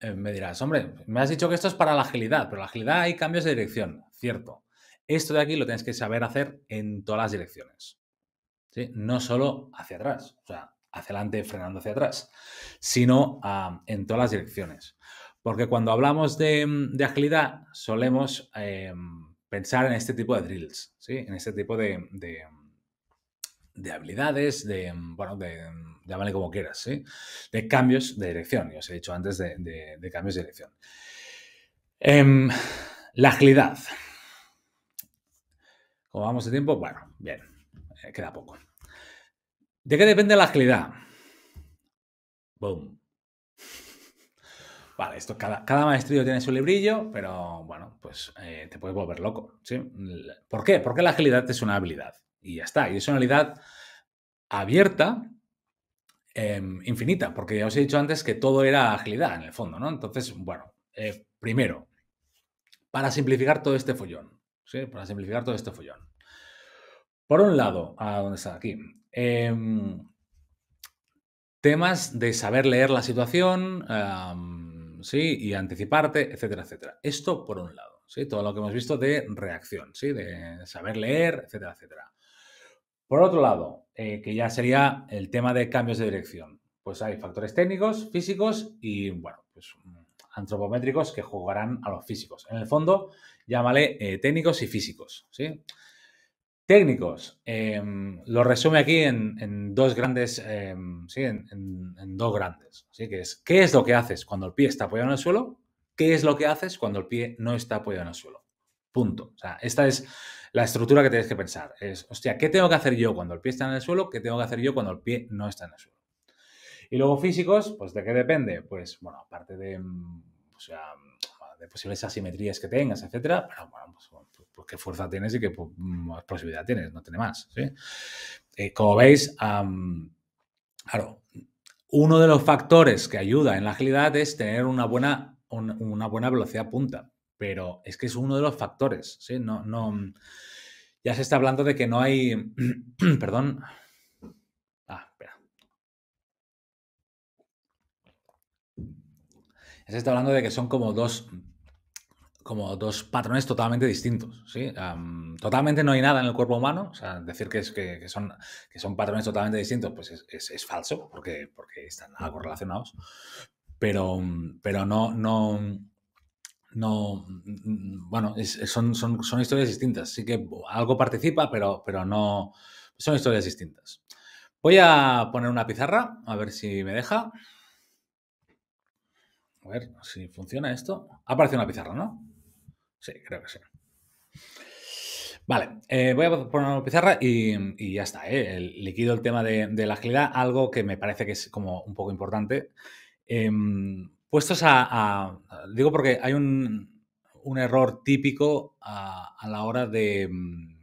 eh, me dirás, hombre, me has dicho que esto es para la agilidad, pero la agilidad hay cambios de dirección, cierto. Esto de aquí lo tienes que saber hacer en todas las direcciones. ¿sí? No solo hacia atrás, o sea, hacia adelante frenando hacia atrás, sino ah, en todas las direcciones. Porque cuando hablamos de, agilidad solemos eh, pensar en este tipo de drills, ¿sí? en este tipo de de habilidades, de, mm, bueno, de, mm, llámale como quieras, ¿sí? de cambios de dirección. Y os he dicho antes de, cambios de dirección. Em, la agilidad. ¿Cómo vamos de tiempo? Bueno, bien, eh, queda poco. ¿De qué depende la agilidad? Boom. Vale, esto cada, cada tiene su librillo, pero bueno, pues eh, te puedes volver loco. ¿sí? ¿Por qué? Porque la agilidad es una habilidad y ya está. Y es una realidad abierta, em, infinita, porque ya os he dicho antes que todo era agilidad en el fondo, ¿no? Entonces, bueno, eh, primero, para simplificar todo este follón, ¿sí? Para simplificar todo este follón. Por un lado, ¿a dónde está? Aquí. Em, temas de saber leer la situación, ¿sí? Y anticiparte, etcétera, etcétera. Esto por un lado, ¿sí? Todo lo que hemos visto de reacción, ¿sí? De saber leer, etcétera, etcétera. Por otro lado, eh, que ya sería el tema de cambios de dirección. Pues hay factores técnicos, físicos y, bueno, pues mm, antropométricos que jugarán a los físicos. En el fondo, llámale eh, técnicos y físicos, ¿sí? Técnicos, em, lo resume aquí en, dos grandes, em, sí, en, dos grandes, ¿sí? Que es, ¿qué es lo que haces cuando el pie está apoyado en el suelo? ¿Qué es lo que haces cuando el pie no está apoyado en el suelo? Punto. O sea, esta es la estructura que tienes que pensar es, hostia, ¿qué tengo que hacer yo cuando el pie está en el suelo? ¿Qué tengo que hacer yo cuando el pie no está en el suelo? Y luego físicos, pues ¿de qué depende? Pues bueno, aparte de, mm, mm, de posibles asimetrías que tengas, etcétera, pero bueno, pues, pues, pues qué fuerza tienes y qué pues, posibilidad tienes, no tiene más. Eh, como veis, claro, uno de los factores que ayuda en la agilidad es tener una buena, una buena velocidad punta pero es que es uno de los factores, ¿sí? No, no, mm, ya se está hablando de que no hay, perdón, ah, espera. Ya se está hablando de que son como dos, como dos patrones totalmente distintos, ¿sí? totalmente no hay nada en el cuerpo humano, o sea, decir que, es, que, son, que son patrones totalmente distintos, pues es, falso, porque, porque están algo relacionados, pero, mm, pero no, no no, mm, bueno, son, historias distintas. Sí que algo participa, pero, pero no, son historias distintas. Voy a poner una pizarra, a ver si me deja. A ver si funciona esto. aparece una pizarra, ¿no? Sí, creo que sí. Vale, eh, voy a poner una pizarra y, ya está. Eh. El, liquido el tema de, la agilidad, algo que me parece que es como un poco importante. Em, puestos a, digo porque hay un, error típico a, la hora de, mm,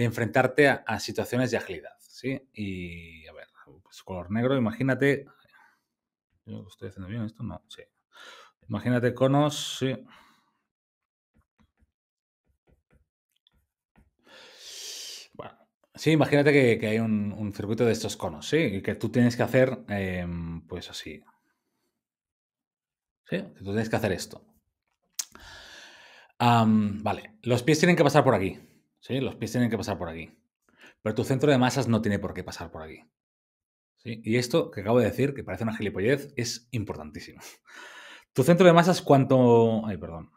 enfrentarte a, situaciones de agilidad, ¿sí? Y a ver, pues color negro, imagínate, estoy haciendo bien esto, no, sí. Imagínate conos, sí. Sí, imagínate que, hay un, circuito de estos conos, ¿sí? Y que tú tienes que hacer, em, pues así. Entonces tienes que hacer esto. vale, los pies tienen que pasar por aquí. ¿Sí? Los pies tienen que pasar por aquí. Pero tu centro de masas no tiene por qué pasar por aquí. ¿Sí? Y esto que acabo de decir, que parece una gilipollez, es importantísimo. Tu centro de masas, cuanto. Ay, perdón.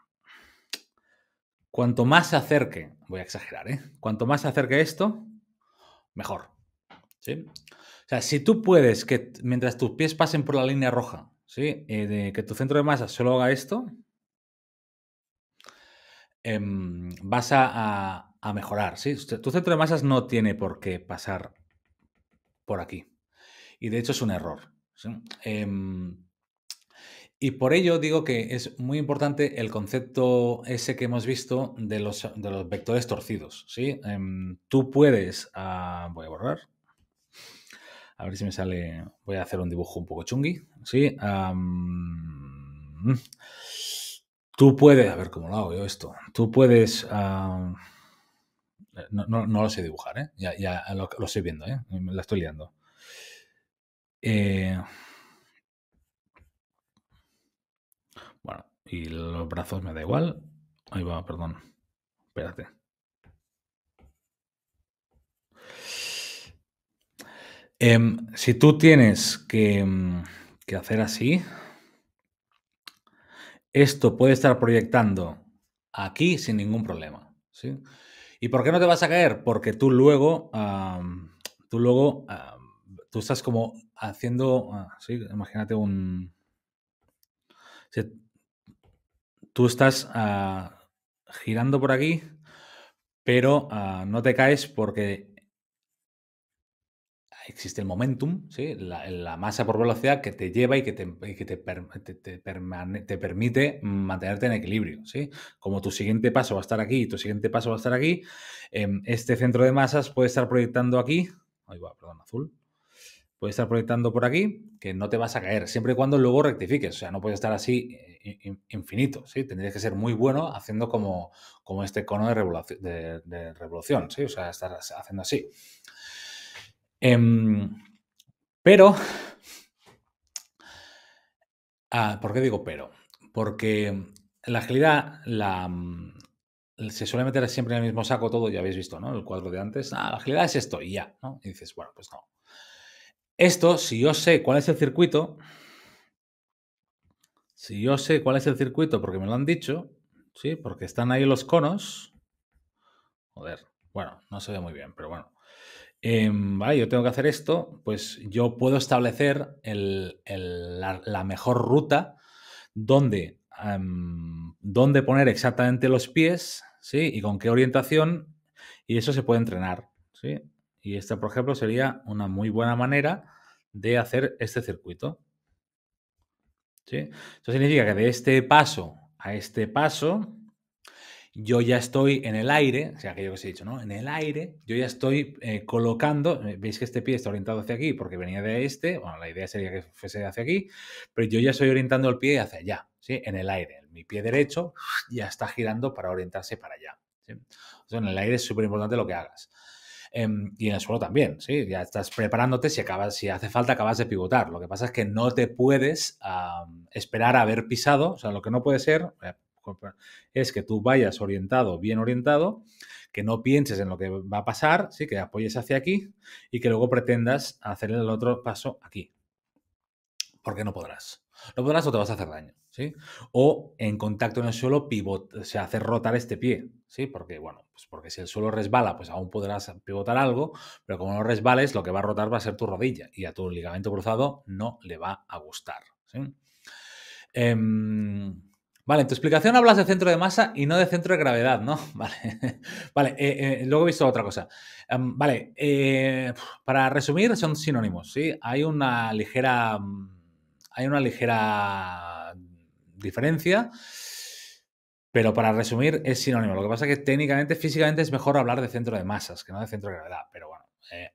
Cuanto más se acerque, voy a exagerar, ¿eh? Cuanto más se acerque esto, mejor. ¿Sí? O sea, si tú puedes que mientras tus pies pasen por la línea roja, Sí, eh, de que tu centro de masa solo haga esto, em, vas a, mejorar, ¿sí? Tu centro de masas no tiene por qué pasar por aquí. Y de hecho es un error. Em, y por ello digo que es muy importante el concepto ese que hemos visto de los, vectores torcidos, ¿sí? Em, tú puedes... Ah, voy a borrar. A ver si me sale. Voy a hacer un dibujo un poco chungi. Sí. Mm. tú puedes. A ver cómo lo hago yo esto. Tú puedes. no, lo sé dibujar, ¿eh? Ya, lo, estoy viendo, ¿eh? la estoy liando. Eh, bueno, y los brazos me da igual. Ahí va, perdón. Espérate. Em, si tú tienes em, que, hacer así, esto puede estar proyectando aquí sin ningún problema. ¿Y por qué no te vas a caer? Porque tú luego, tú luego, tú estás como haciendo, ah, ¿sí? imagínate un... tú estás ah, girando por aquí, pero ah, no te caes porque existe el momentum, la, masa por velocidad que te lleva y que, te, permite mantenerte en equilibrio. ¿sí? Como tu siguiente paso va a estar aquí y tu siguiente paso va a estar aquí, em, este centro de masas puede estar proyectando aquí, perdón, azul, puede estar proyectando por aquí, que no te vas a caer, siempre y cuando luego rectifiques. O sea, no puede estar así eh, infinito, ¿sí? Tendrías que ser muy bueno haciendo como, este cono de revolución, de, revolución, O sea, estar haciendo así. Em, pero, ah, ¿por qué digo pero? Porque la agilidad la, mm, se suele meter siempre en el mismo saco todo, ya habéis visto, ¿no? El cuadro de antes, ah, la agilidad es esto y ya, ¿no? Y dices, bueno, pues no. Esto, si yo sé cuál es el circuito, si yo sé cuál es el circuito porque me lo han dicho, ¿sí? Porque están ahí los conos. Joder, bueno, no se ve muy bien, pero bueno. Em, yo tengo que hacer esto, pues yo puedo establecer la, mejor ruta donde, em, poner exactamente los pies, ¿sí? Y con qué orientación, y eso se puede entrenar, Y este, por ejemplo, sería una muy buena manera de hacer este circuito. ¿sí? Eso significa que de este paso a este paso, yo ya estoy en el aire, o sea, aquello que os he dicho, ¿no? En el aire, yo ya estoy eh, colocando, eh, veis que este pie está orientado hacia aquí porque venía de este, bueno, la idea sería que fuese hacia aquí, pero yo ya estoy orientando el pie hacia allá, ¿sí? En el aire, mi pie derecho ya está girando para orientarse para allá, ¿sí? en el aire es súper importante lo que hagas. Em, y en el suelo también, ¿sí? Ya estás preparándote, si, si hace falta acabas de pivotar. Lo que pasa es que no te puedes esperar a haber pisado, o sea, lo que no puede ser, eh, es que tú vayas orientado, bien orientado, que no pienses en lo que va a pasar, ¿sí? que apoyes hacia aquí y que luego pretendas hacer el otro paso aquí. Porque no podrás. No podrás o te vas a hacer daño, ¿sí? O en contacto en el suelo pivot, o se hace rotar este pie, ¿sí? Porque, bueno, pues porque si el suelo resbala, pues aún podrás pivotar algo, pero como no resbales, lo que va a rotar va a ser tu rodilla y a tu ligamento cruzado no le va a gustar, ¿sí? Em, Vale, en tu explicación hablas de centro de masa y no de centro de gravedad, ¿no? Vale, vale eh, eh, luego he visto otra cosa. Em, vale, eh, para resumir, son sinónimos, ¿sí? Hay una ligera. Mm, hay una ligera diferencia. Pero para resumir, es sinónimo. Lo que pasa es que técnicamente, físicamente, es mejor hablar de centro de masas que no de centro de gravedad. Pero bueno,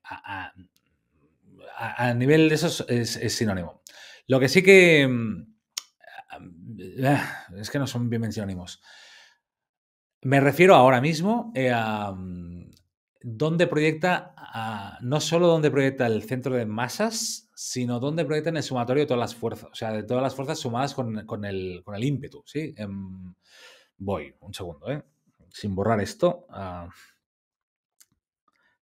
a, nivel de eso es sinónimo. Lo que sí que mm, eh, es que no son bien mencionimos. Me refiero ahora mismo eh, a mm, dónde proyecta, no solo dónde proyecta el centro de masas, sino dónde proyecta en el sumatorio de todas las fuerzas, o sea, de todas las fuerzas sumadas con, el, ímpetu, ¿sí? Em, voy, un segundo, ¿eh? Sin borrar esto. Ah,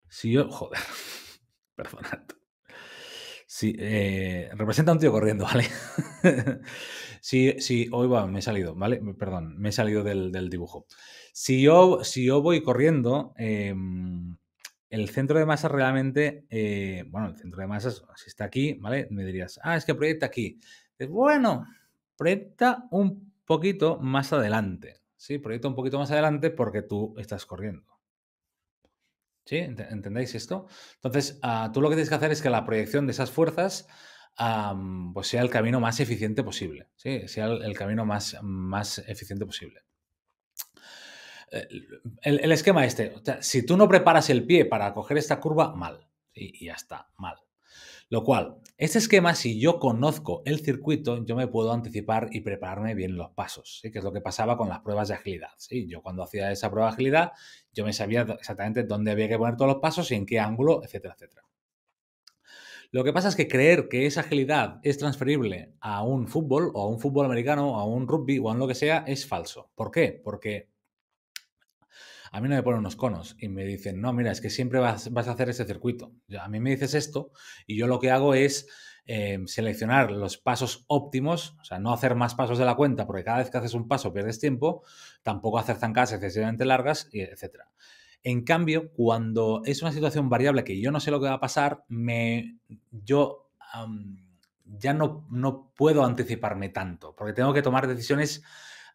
si yo, joder, perdonad. Sí, eh, representa un tío corriendo, ¿vale? Sí, sí, hoy va, me he salido, ¿vale? Perdón, me he salido del, dibujo. Si yo, si yo voy corriendo, em, el centro de masa realmente, eh, bueno, el centro de masa, si está aquí, ¿vale? Me dirías, ah, es que proyecta aquí. Bueno, proyecta un poquito más adelante, ¿sí? Proyecta un poquito más adelante porque tú estás corriendo. ¿Sí? ¿Entendéis esto? Entonces, ah, tú lo que tienes que hacer es que la proyección de esas fuerzas pues sea el camino más eficiente posible, ¿sí? sea el, camino más, más eficiente posible. Eh, el, esquema este, si tú no preparas el pie para coger esta curva, mal. Y, y ya está, mal. Lo cual, este esquema, si yo conozco el circuito, yo me puedo anticipar y prepararme bien los pasos, ¿sí? que es lo que pasaba con las pruebas de agilidad. ¿sí? Yo cuando hacía esa prueba de agilidad, yo me sabía exactamente dónde había que poner todos los pasos y en qué ángulo, etcétera, etcétera. Lo que pasa es que creer que esa agilidad es transferible a un fútbol o a un fútbol americano, o a un rugby o a lo que sea, es falso. ¿Por qué? Porque a mí no me ponen unos conos y me dicen, no, mira, es que siempre vas, a hacer ese circuito. A mí me dices esto y yo lo que hago es em, seleccionar los pasos óptimos, o sea, no hacer más pasos de la cuenta, porque cada vez que haces un paso pierdes tiempo, tampoco hacer zancadas excesivamente largas, etc. En cambio, cuando es una situación variable que yo no sé lo que va a pasar, me, yo ya no, no puedo anticiparme tanto, porque tengo que tomar decisiones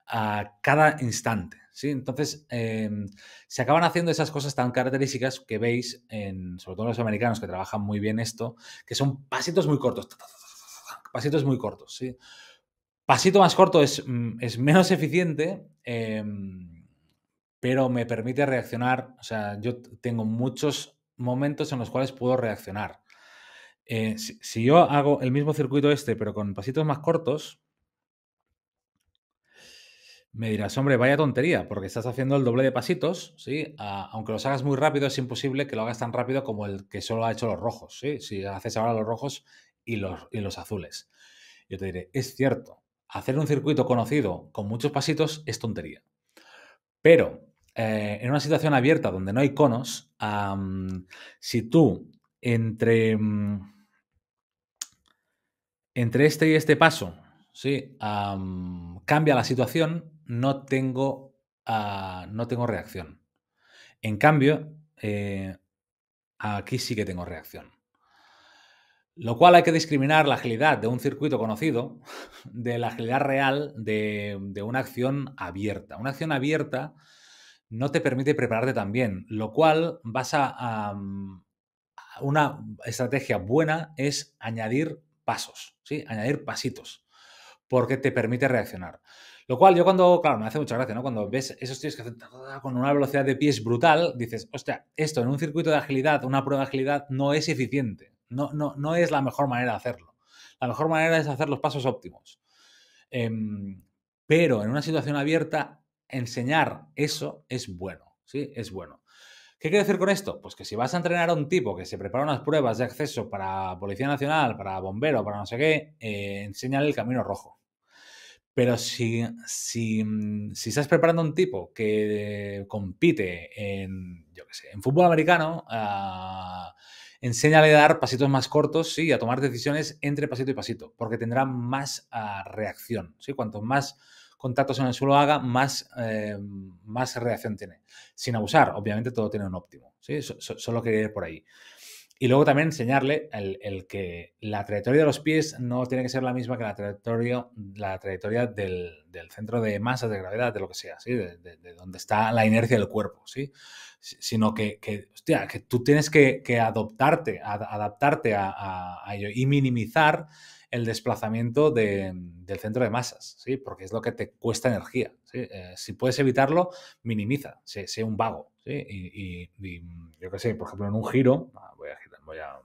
a cada instante. Entonces, em, se acaban haciendo esas cosas tan características que veis, en, sobre todo los americanos que trabajan muy bien esto, que son pasitos muy cortos. Pasitos muy cortos, ¿sí? Pasito más corto es, mm, es menos eficiente, em, pero me permite reaccionar. O sea, yo tengo muchos momentos en los cuales puedo reaccionar. Eh, si, yo hago el mismo circuito este, pero con pasitos más cortos, me dirás, hombre, vaya tontería, porque estás haciendo el doble de pasitos, ¿sí? Ah, aunque los hagas muy rápido, es imposible que lo hagas tan rápido como el que solo ha hecho los rojos, ¿sí? Si haces ahora los rojos y los, los azules. Yo te diré, es cierto, hacer un circuito conocido con muchos pasitos es tontería. Pero eh, en una situación abierta donde no hay conos, si tú entre, mm, entre este y este paso, ¿sí? cambia la situación, Ah, no tengo, reacción. En cambio, eh, aquí sí que tengo reacción. Lo cual hay que discriminar la agilidad de un circuito conocido de la agilidad real de, una acción abierta. Una acción abierta no te permite prepararte tan bien, lo cual vas a... una estrategia buena es añadir pasos, ¿sí? añadir pasitos, porque te permite reaccionar. Lo cual yo cuando, claro, me hace mucha gracia, ¿no? Cuando ves esos tíos que hacen con una velocidad de pies brutal, dices, hostia, esto en un circuito de agilidad, una prueba de agilidad, no es eficiente. No, no, no es la mejor manera de hacerlo. La mejor manera es hacer los pasos óptimos. Em, pero en una situación abierta, enseñar eso es bueno, ¿sí? Es bueno. ¿Qué quiere decir con esto? Pues que si vas a entrenar a un tipo que se prepara unas pruebas de acceso para Policía Nacional, para bombero, para no sé qué, eh, enséñale el camino rojo. Pero mm, si, estás preparando un tipo que compite en, en fútbol americano, ah, enséñale a dar pasitos más cortos ¿sí? y a tomar decisiones entre pasito y pasito, porque tendrá más ah, reacción. ¿sí? Cuanto más contactos en el suelo haga, más, eh, más reacción tiene. Sin abusar, obviamente todo tiene un óptimo. ¿sí? solo quería ir por ahí. Y luego también enseñarle el, que la trayectoria de los pies no tiene que ser la misma que la trayectoria, la trayectoria del, centro de masas, de gravedad, de lo que sea, ¿sí? de, donde está la inercia del cuerpo, ¿sí? sino que, que, que tú tienes que, que adoptarte, adaptarte a, ello y minimizar el desplazamiento del centro de masas, ¿sí? porque es lo que te cuesta energía. Eh, si puedes evitarlo, minimiza, sé, un vago. Y, mm, yo qué sé, por ejemplo, en un giro, ah, voy a girar, voy a...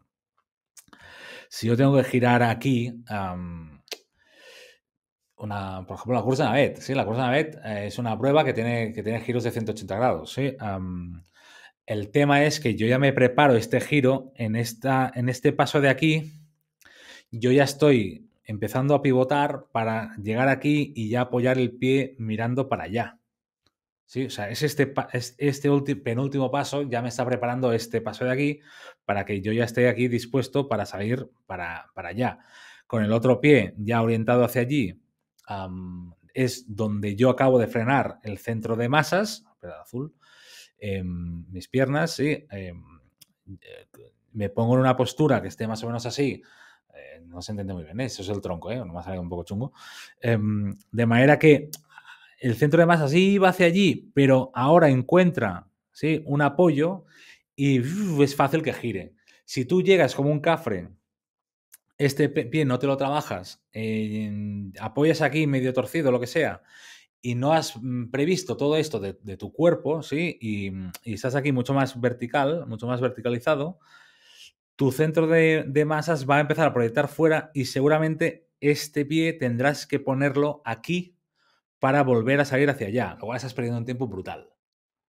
Si yo tengo que girar aquí, una, por ejemplo, la cursa Navet, ¿sí? La cursa Navet eh, es una prueba que tiene, que tiene giros de 180 grados, el tema es que yo ya me preparo este giro en, esta, en este paso de aquí, yo ya estoy empezando a pivotar para llegar aquí y ya apoyar el pie mirando para allá. ¿Sí? O sea, es este, este penúltimo paso, ya me está preparando este paso de aquí para que yo ya esté aquí dispuesto para salir para, allá. Con el otro pie ya orientado hacia allí, es donde yo acabo de frenar el centro de masas, azul, em, mis piernas, sí, em, eh, me pongo en una postura que esté más o menos así, eh, no se entiende muy bien, ¿eh? eso es el tronco, ¿eh? nomás sale un poco chungo. Em, de manera que el centro de masa sí va hacia allí, pero ahora encuentra ¿sí? un apoyo y es fácil que gire. Si tú llegas como un cafre, este pie no te lo trabajas, apoyas aquí medio torcido, lo que sea, y no has mm, previsto todo esto de, tu cuerpo, ¿sí? y, estás aquí mucho más vertical, mucho más verticalizado, tu centro de, masas va a empezar a proyectar fuera y seguramente este pie tendrás que ponerlo aquí para volver a salir hacia allá, lo cual estás perdiendo un tiempo brutal.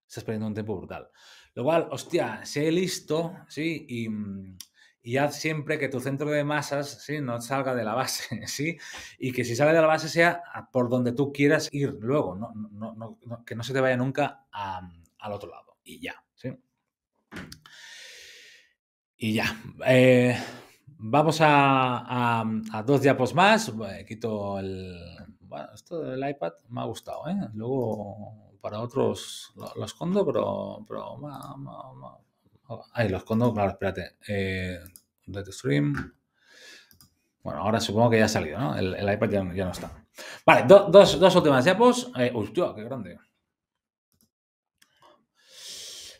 Estás perdiendo un tiempo brutal. Lo cual, hostia, sé listo, ¿sí? Mm, y, haz siempre que tu centro de masas, ¿sí? No salga de la base, ¿sí? Y que si sale de la base sea por donde tú quieras ir luego, no, que no se te vaya nunca al otro lado. Y ya, ¿sí? Y ya, eh, vamos a, dos diapos más. Quito el... Bueno, esto del iPad me ha gustado, ¿eh? Luego para otros los escondo, pero... pero Ahí lo escondo, claro, espérate. Eh, stream. Bueno, ahora supongo que ya ha salido, ¿no? El, iPad ya, no está. Vale, dos, dos, últimas diapos. Eh, uy, qué grande.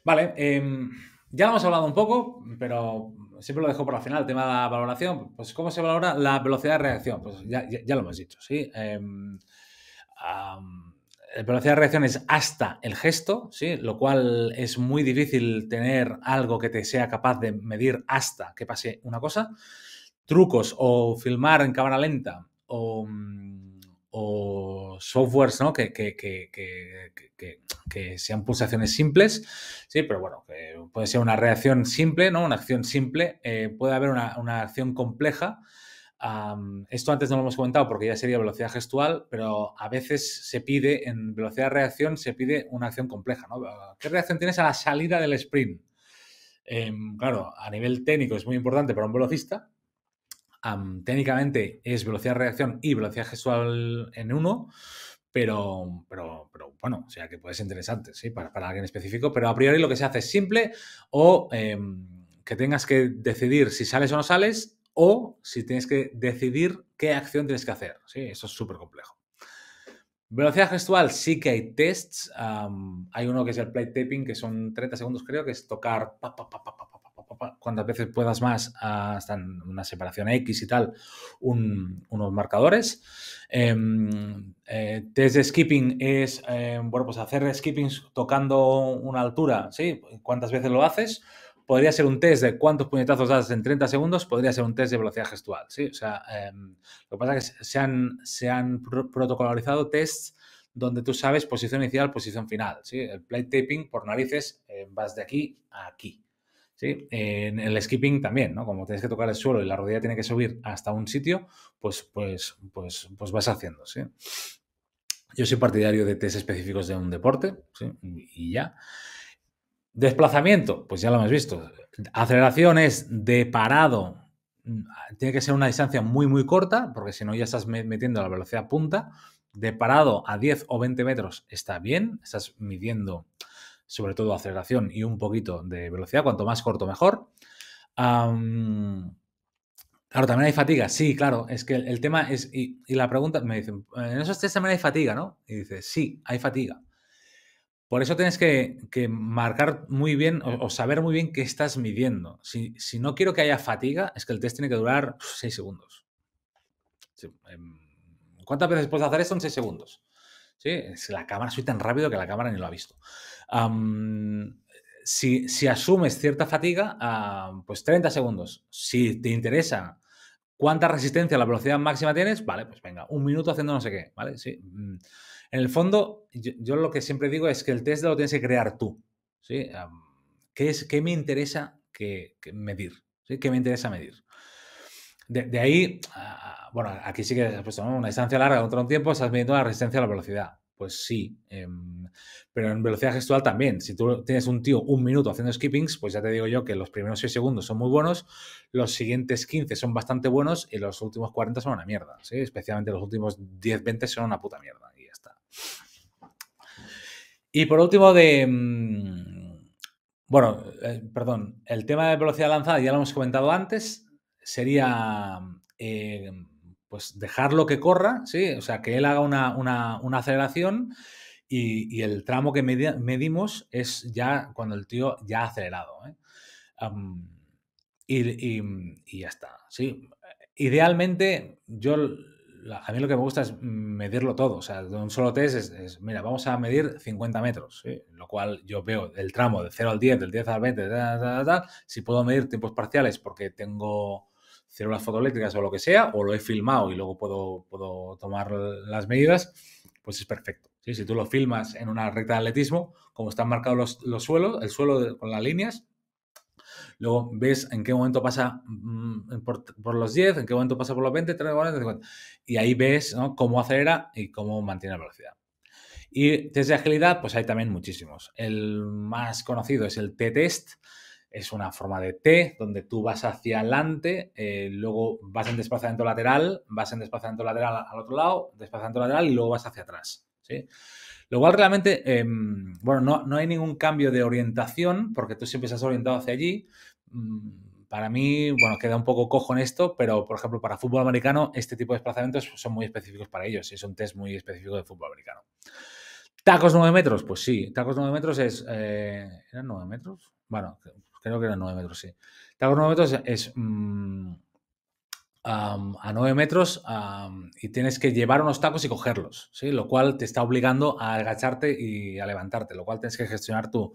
Vale, em, ya lo hemos hablado un poco, pero siempre lo dejo por la final, el tema de la valoración. Pues, ¿cómo se valora la velocidad de reacción? Pues ya, lo hemos dicho, ¿sí? Em, la velocidad de reacción es hasta el gesto, ¿sí? Lo cual es muy difícil tener algo que te sea capaz de medir hasta que pase una cosa. Trucos o filmar en cámara lenta o... Mm, o softwares ¿no? que, sean pulsaciones simples, sí, pero bueno, puede ser una reacción simple, ¿no? una acción simple, eh, puede haber una, acción compleja. esto antes no lo hemos comentado porque ya sería velocidad gestual, pero a veces se pide, en velocidad de reacción, se pide una acción compleja. ¿no? Ah, ¿Qué reacción tienes a la salida del sprint? Em, claro, a nivel técnico es muy importante para un velocista, técnicamente es velocidad de reacción y velocidad gestual en uno, pero, pero, bueno, o sea que puede ser interesante, ¿sí? Para, para alguien específico, pero a priori lo que se hace es simple o em, que tengas que decidir si sales o no sales o si tienes que decidir qué acción tienes que hacer, ¿sí? Eso es súper complejo. Velocidad gestual, sí que hay tests. hay uno que es el plate taping, que son 30 segundos, creo, que es tocar pa pa pa, pa, pa, cuantas veces puedas más, ah, hasta una separación X y tal, unos marcadores. Em, eh, test de skipping es, em, bueno, pues hacer skipping tocando una altura, ¿sí? ¿Cuántas veces lo haces? podría ser un test de cuántos puñetazos das en 30 segundos, podría ser un test de velocidad gestual, ¿sí? O sea, em, lo que pasa es que se han, se han protocolizado tests donde tú sabes posición inicial, posición final, ¿sí? El plate taping, por narices, eh, vas de aquí a aquí. En el skipping también, ¿no? Como tienes que tocar el suelo y la rodilla tiene que subir hasta un sitio, pues, pues, pues, pues vas haciendo, ¿sí? Yo soy partidario de test específicos de un deporte, Y ya. Desplazamiento, pues ya lo hemos visto. Aceleración es de parado. Mm, tiene que ser una distancia muy, muy corta, porque si no ya estás metiendo la velocidad punta. De parado a 10 o 20 metros está bien, estás midiendo sobre todo aceleración y un poquito de velocidad, cuanto más corto mejor. claro, también hay fatiga, sí, claro, es que el, tema es, y, la pregunta me dicen, en esos test también hay fatiga, ¿no? Y dices, sí, hay fatiga. Por eso tienes que, marcar muy bien o, saber muy bien qué estás midiendo. Si, no quiero que haya fatiga, es que el test tiene que durar seis segundos. Em, ¿Cuántas veces puedes hacer esto en seis segundos? Sí, es la cámara, soy tan rápido que la cámara ni lo ha visto si, asumes cierta fatiga, pues 30 segundos. Si te interesa cuánta resistencia a la velocidad máxima tienes, vale, pues venga, un minuto haciendo no sé qué, ¿vale? Sí. Mm. En el fondo, yo, lo que siempre digo es que el test lo tienes que crear tú, ¿sí? ¿qué, es, ¿Qué me interesa que, medir? ¿Qué me interesa medir? De, ahí, ah, bueno, aquí sí que has puesto una distancia larga contra un tiempo, estás midiendo la resistencia a la velocidad pues sí. Em, pero en velocidad gestual también. Si tú tienes un tío un minuto haciendo skippings, pues ya te digo yo que los primeros 6 segundos son muy buenos, los siguientes 15 son bastante buenos y los últimos 40 son una mierda. Especialmente los últimos 10, 20 son una puta mierda. Y ya está. Y por último, de. Mm, bueno, eh, perdón, el tema de velocidad lanzada ya lo hemos comentado antes. Sería. Eh, pues dejarlo que corra, ¿sí? O sea, que él haga una, aceleración y, el tramo que medimos es ya cuando el tío ya ha acelerado. ¿eh? y, ya está, ¿sí? Idealmente, yo, a mí lo que me gusta es medirlo todo. O sea, de un solo test es, mira, vamos a medir 50 metros, lo cual yo veo el tramo de 0 al 10, del 10 al 20, si puedo medir tiempos parciales porque tengo células fotoeléctricas o lo que sea, o lo he filmado y luego puedo, puedo tomar las medidas, pues es perfecto. Si tú lo filmas en una recta de atletismo, como están marcados los, suelos, el suelo con las líneas, luego ves en qué momento pasa mm, por, los 10, en qué momento pasa por los 20, 30, 40, 50. Y ahí ves cómo acelera y cómo mantiene la velocidad. Y test de agilidad, pues hay también muchísimos. El más conocido es el T-Test, es una forma de T, donde tú vas hacia adelante, eh, luego vas en desplazamiento lateral, vas en desplazamiento lateral al otro lado, desplazamiento lateral y luego vas hacia atrás. Lo cual realmente, em, bueno, no, hay ningún cambio de orientación, porque tú siempre estás orientado hacia allí. Mm, para mí, bueno, queda un poco cojo en esto, pero por ejemplo, para fútbol americano, este tipo de desplazamientos son muy específicos para ellos, es un test muy específico de fútbol americano. ¿Tacos 9 metros? Pues sí, tacos 9 metros es. Eh, ¿Eran 9 metros? Bueno, creo que eran 9 metros, sí. Tacos 9 metros es mm, a 9 metros y tienes que llevar unos tacos y cogerlos, ¿sí? Lo cual te está obligando a agacharte y a levantarte, lo cual tienes que gestionar tu,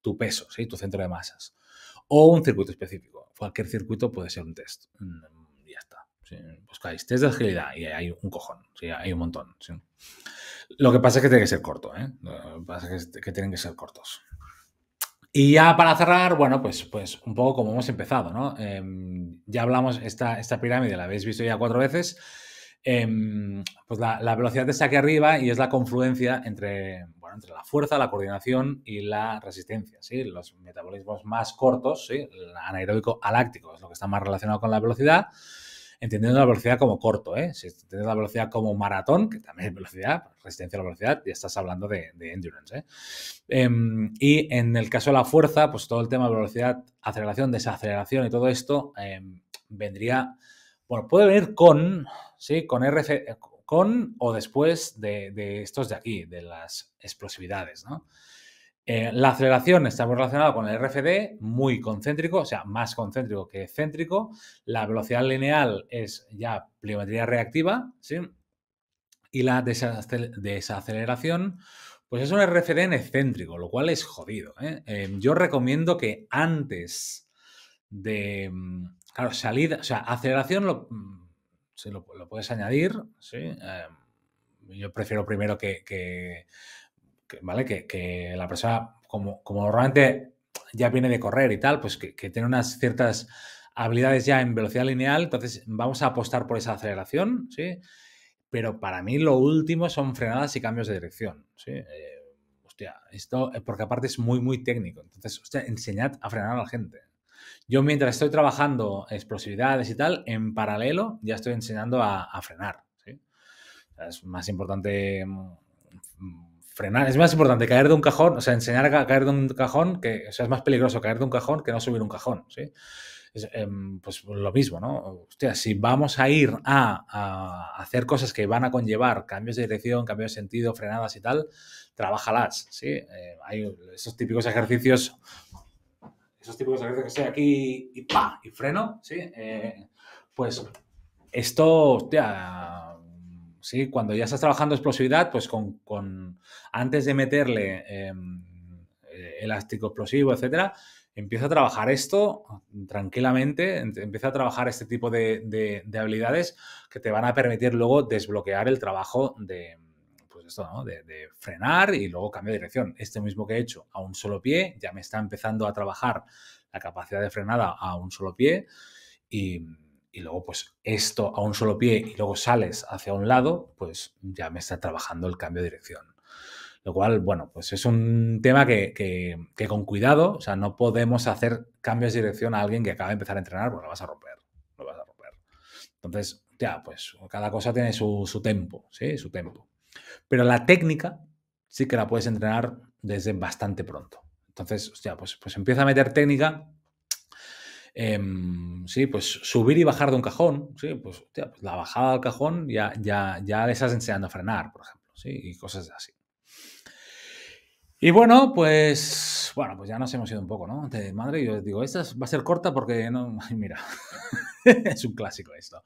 tu peso, ¿sí? Tu centro de masas. O un circuito específico. Cualquier circuito puede ser un test. Y mm, ya está. Buscáis pues test de agilidad y hay un cojón, hay un montón. Lo que pasa es que tiene que ser corto, ¿eh? Lo que pasa es que tienen que ser cortos. Y ya para cerrar, bueno, pues, pues un poco como hemos empezado, ¿no? Em, ya hablamos, esta, esta pirámide la habéis visto ya cuatro veces. Em, pues la, la, velocidad está aquí arriba y es la confluencia entre, bueno, entre la fuerza, la coordinación y la resistencia, ¿sí? Los metabolismos más cortos, ¿sí? El anaeróbico aláctico es lo que está más relacionado con la velocidad entendiendo la velocidad como corto, ¿eh? si entendiendo la velocidad como maratón, que también es velocidad, resistencia a la velocidad, ya estás hablando de, endurance. ¿eh? Em, y en el caso de la fuerza, pues todo el tema de velocidad, aceleración, desaceleración y todo esto em, vendría, bueno, puede venir con, ¿sí? Con RC, con o después de, de estos de aquí, de las explosividades, ¿no? Eh, la aceleración está relacionada con el RFD, muy concéntrico, o sea, más concéntrico que céntrico. La velocidad lineal es ya pliometría reactiva, ¿sí? Y la desaceleración, pues es un RFD en excéntrico, lo cual es jodido. ¿eh? Em, yo recomiendo que antes de, mm, claro, salida, o sea, aceleración lo, mm, lo, puedes añadir, ¿sí? Em, yo prefiero primero que ¿vale? Que, la persona, como, como normalmente ya viene de correr y tal, pues que, tiene unas ciertas habilidades ya en velocidad lineal, entonces vamos a apostar por esa aceleración, ¿sí? Pero para mí lo último son frenadas y cambios de dirección, ¿sí? Eh, hostia, esto, eh, porque aparte es muy, muy técnico, entonces, hostia, enseñad a frenar a la gente. Yo mientras estoy trabajando explosividades y tal, en paralelo ya estoy enseñando a, frenar, ¿sí? es más importante mm, frenar. Es más importante caer de un cajón, o sea, enseñar a caer de un cajón, que o sea, es más peligroso caer de un cajón que no subir un cajón, ¿sí? Em, pues lo mismo, ¿no? Hostia, si vamos a ir a, hacer cosas que van a conllevar cambios de dirección, cambios de sentido, frenadas y tal, trabajalas, ¿sí? Eh, hay esos típicos ejercicios, esos típicos ejercicios que sea aquí y pa, y freno, ¿sí? Eh, pues esto, hostia sí, cuando ya estás trabajando explosividad, pues con, antes de meterle em, eh, elástico explosivo, etcétera, empieza a trabajar esto tranquilamente, empieza a trabajar este tipo de, habilidades que te van a permitir luego desbloquear el trabajo de, pues esto, ¿no? de, frenar y luego cambio de dirección. Este mismo que he hecho a un solo pie, ya me está empezando a trabajar la capacidad de frenada a un solo pie y y luego pues esto a un solo pie y luego sales hacia un lado, pues ya me está trabajando el cambio de dirección. Lo cual, bueno, pues es un tema que, con cuidado, o sea, no podemos hacer cambios de dirección a alguien que acaba de empezar a entrenar, porque lo vas a romper, lo vas a romper. Entonces, ya, pues cada cosa tiene su, su tempo, ¿sí? Su tiempo Pero la técnica sí que la puedes entrenar desde bastante pronto. Entonces, ya pues, pues empieza a meter técnica Em, sí, pues subir y bajar de un cajón, pues, pues, la bajada al cajón ya, ya, ya le estás enseñando a frenar, por ejemplo, y cosas así. Y bueno, pues bueno, pues ya nos hemos ido un poco, ¿no? De madre, yo digo, esta va a ser corta porque no. mira, es un clásico esto.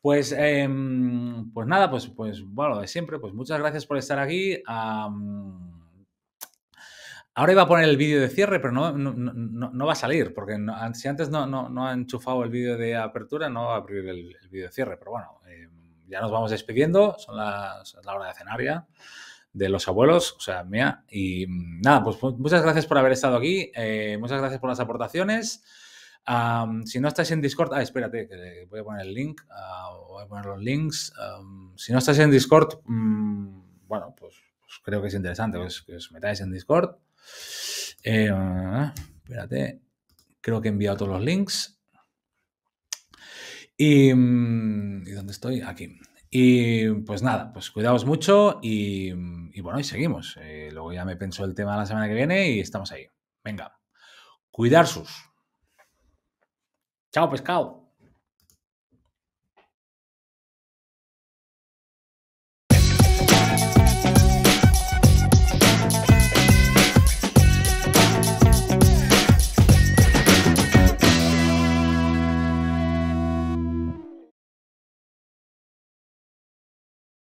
Pues, em, pues nada, pues, pues bueno, de siempre, pues muchas gracias por estar aquí. Ahora iba a poner el vídeo de cierre, pero no, va a salir, porque si antes no, ha enchufado el vídeo de apertura, no va a abrir el, vídeo de cierre. Pero bueno, eh, ya nos vamos despidiendo, son las, la hora de cenar de los abuelos, o sea, mía. Y nada, pues muchas gracias por haber estado aquí, eh, muchas gracias por las aportaciones. si no estáis en Discord, ah, espérate, que voy a poner el link, ah, voy a poner los links. si no estáis en Discord, mm, bueno, pues, pues, creo que es interesante, pues, que os metáis en Discord. Eh, espérate, creo que he enviado todos los links. Mm, y, dónde estoy? Aquí. Y pues nada, pues cuidaos mucho y, bueno, y seguimos. Eh, luego ya me pensó el tema de la semana que viene y estamos ahí. Venga, cuidar sus. Chao, pescado.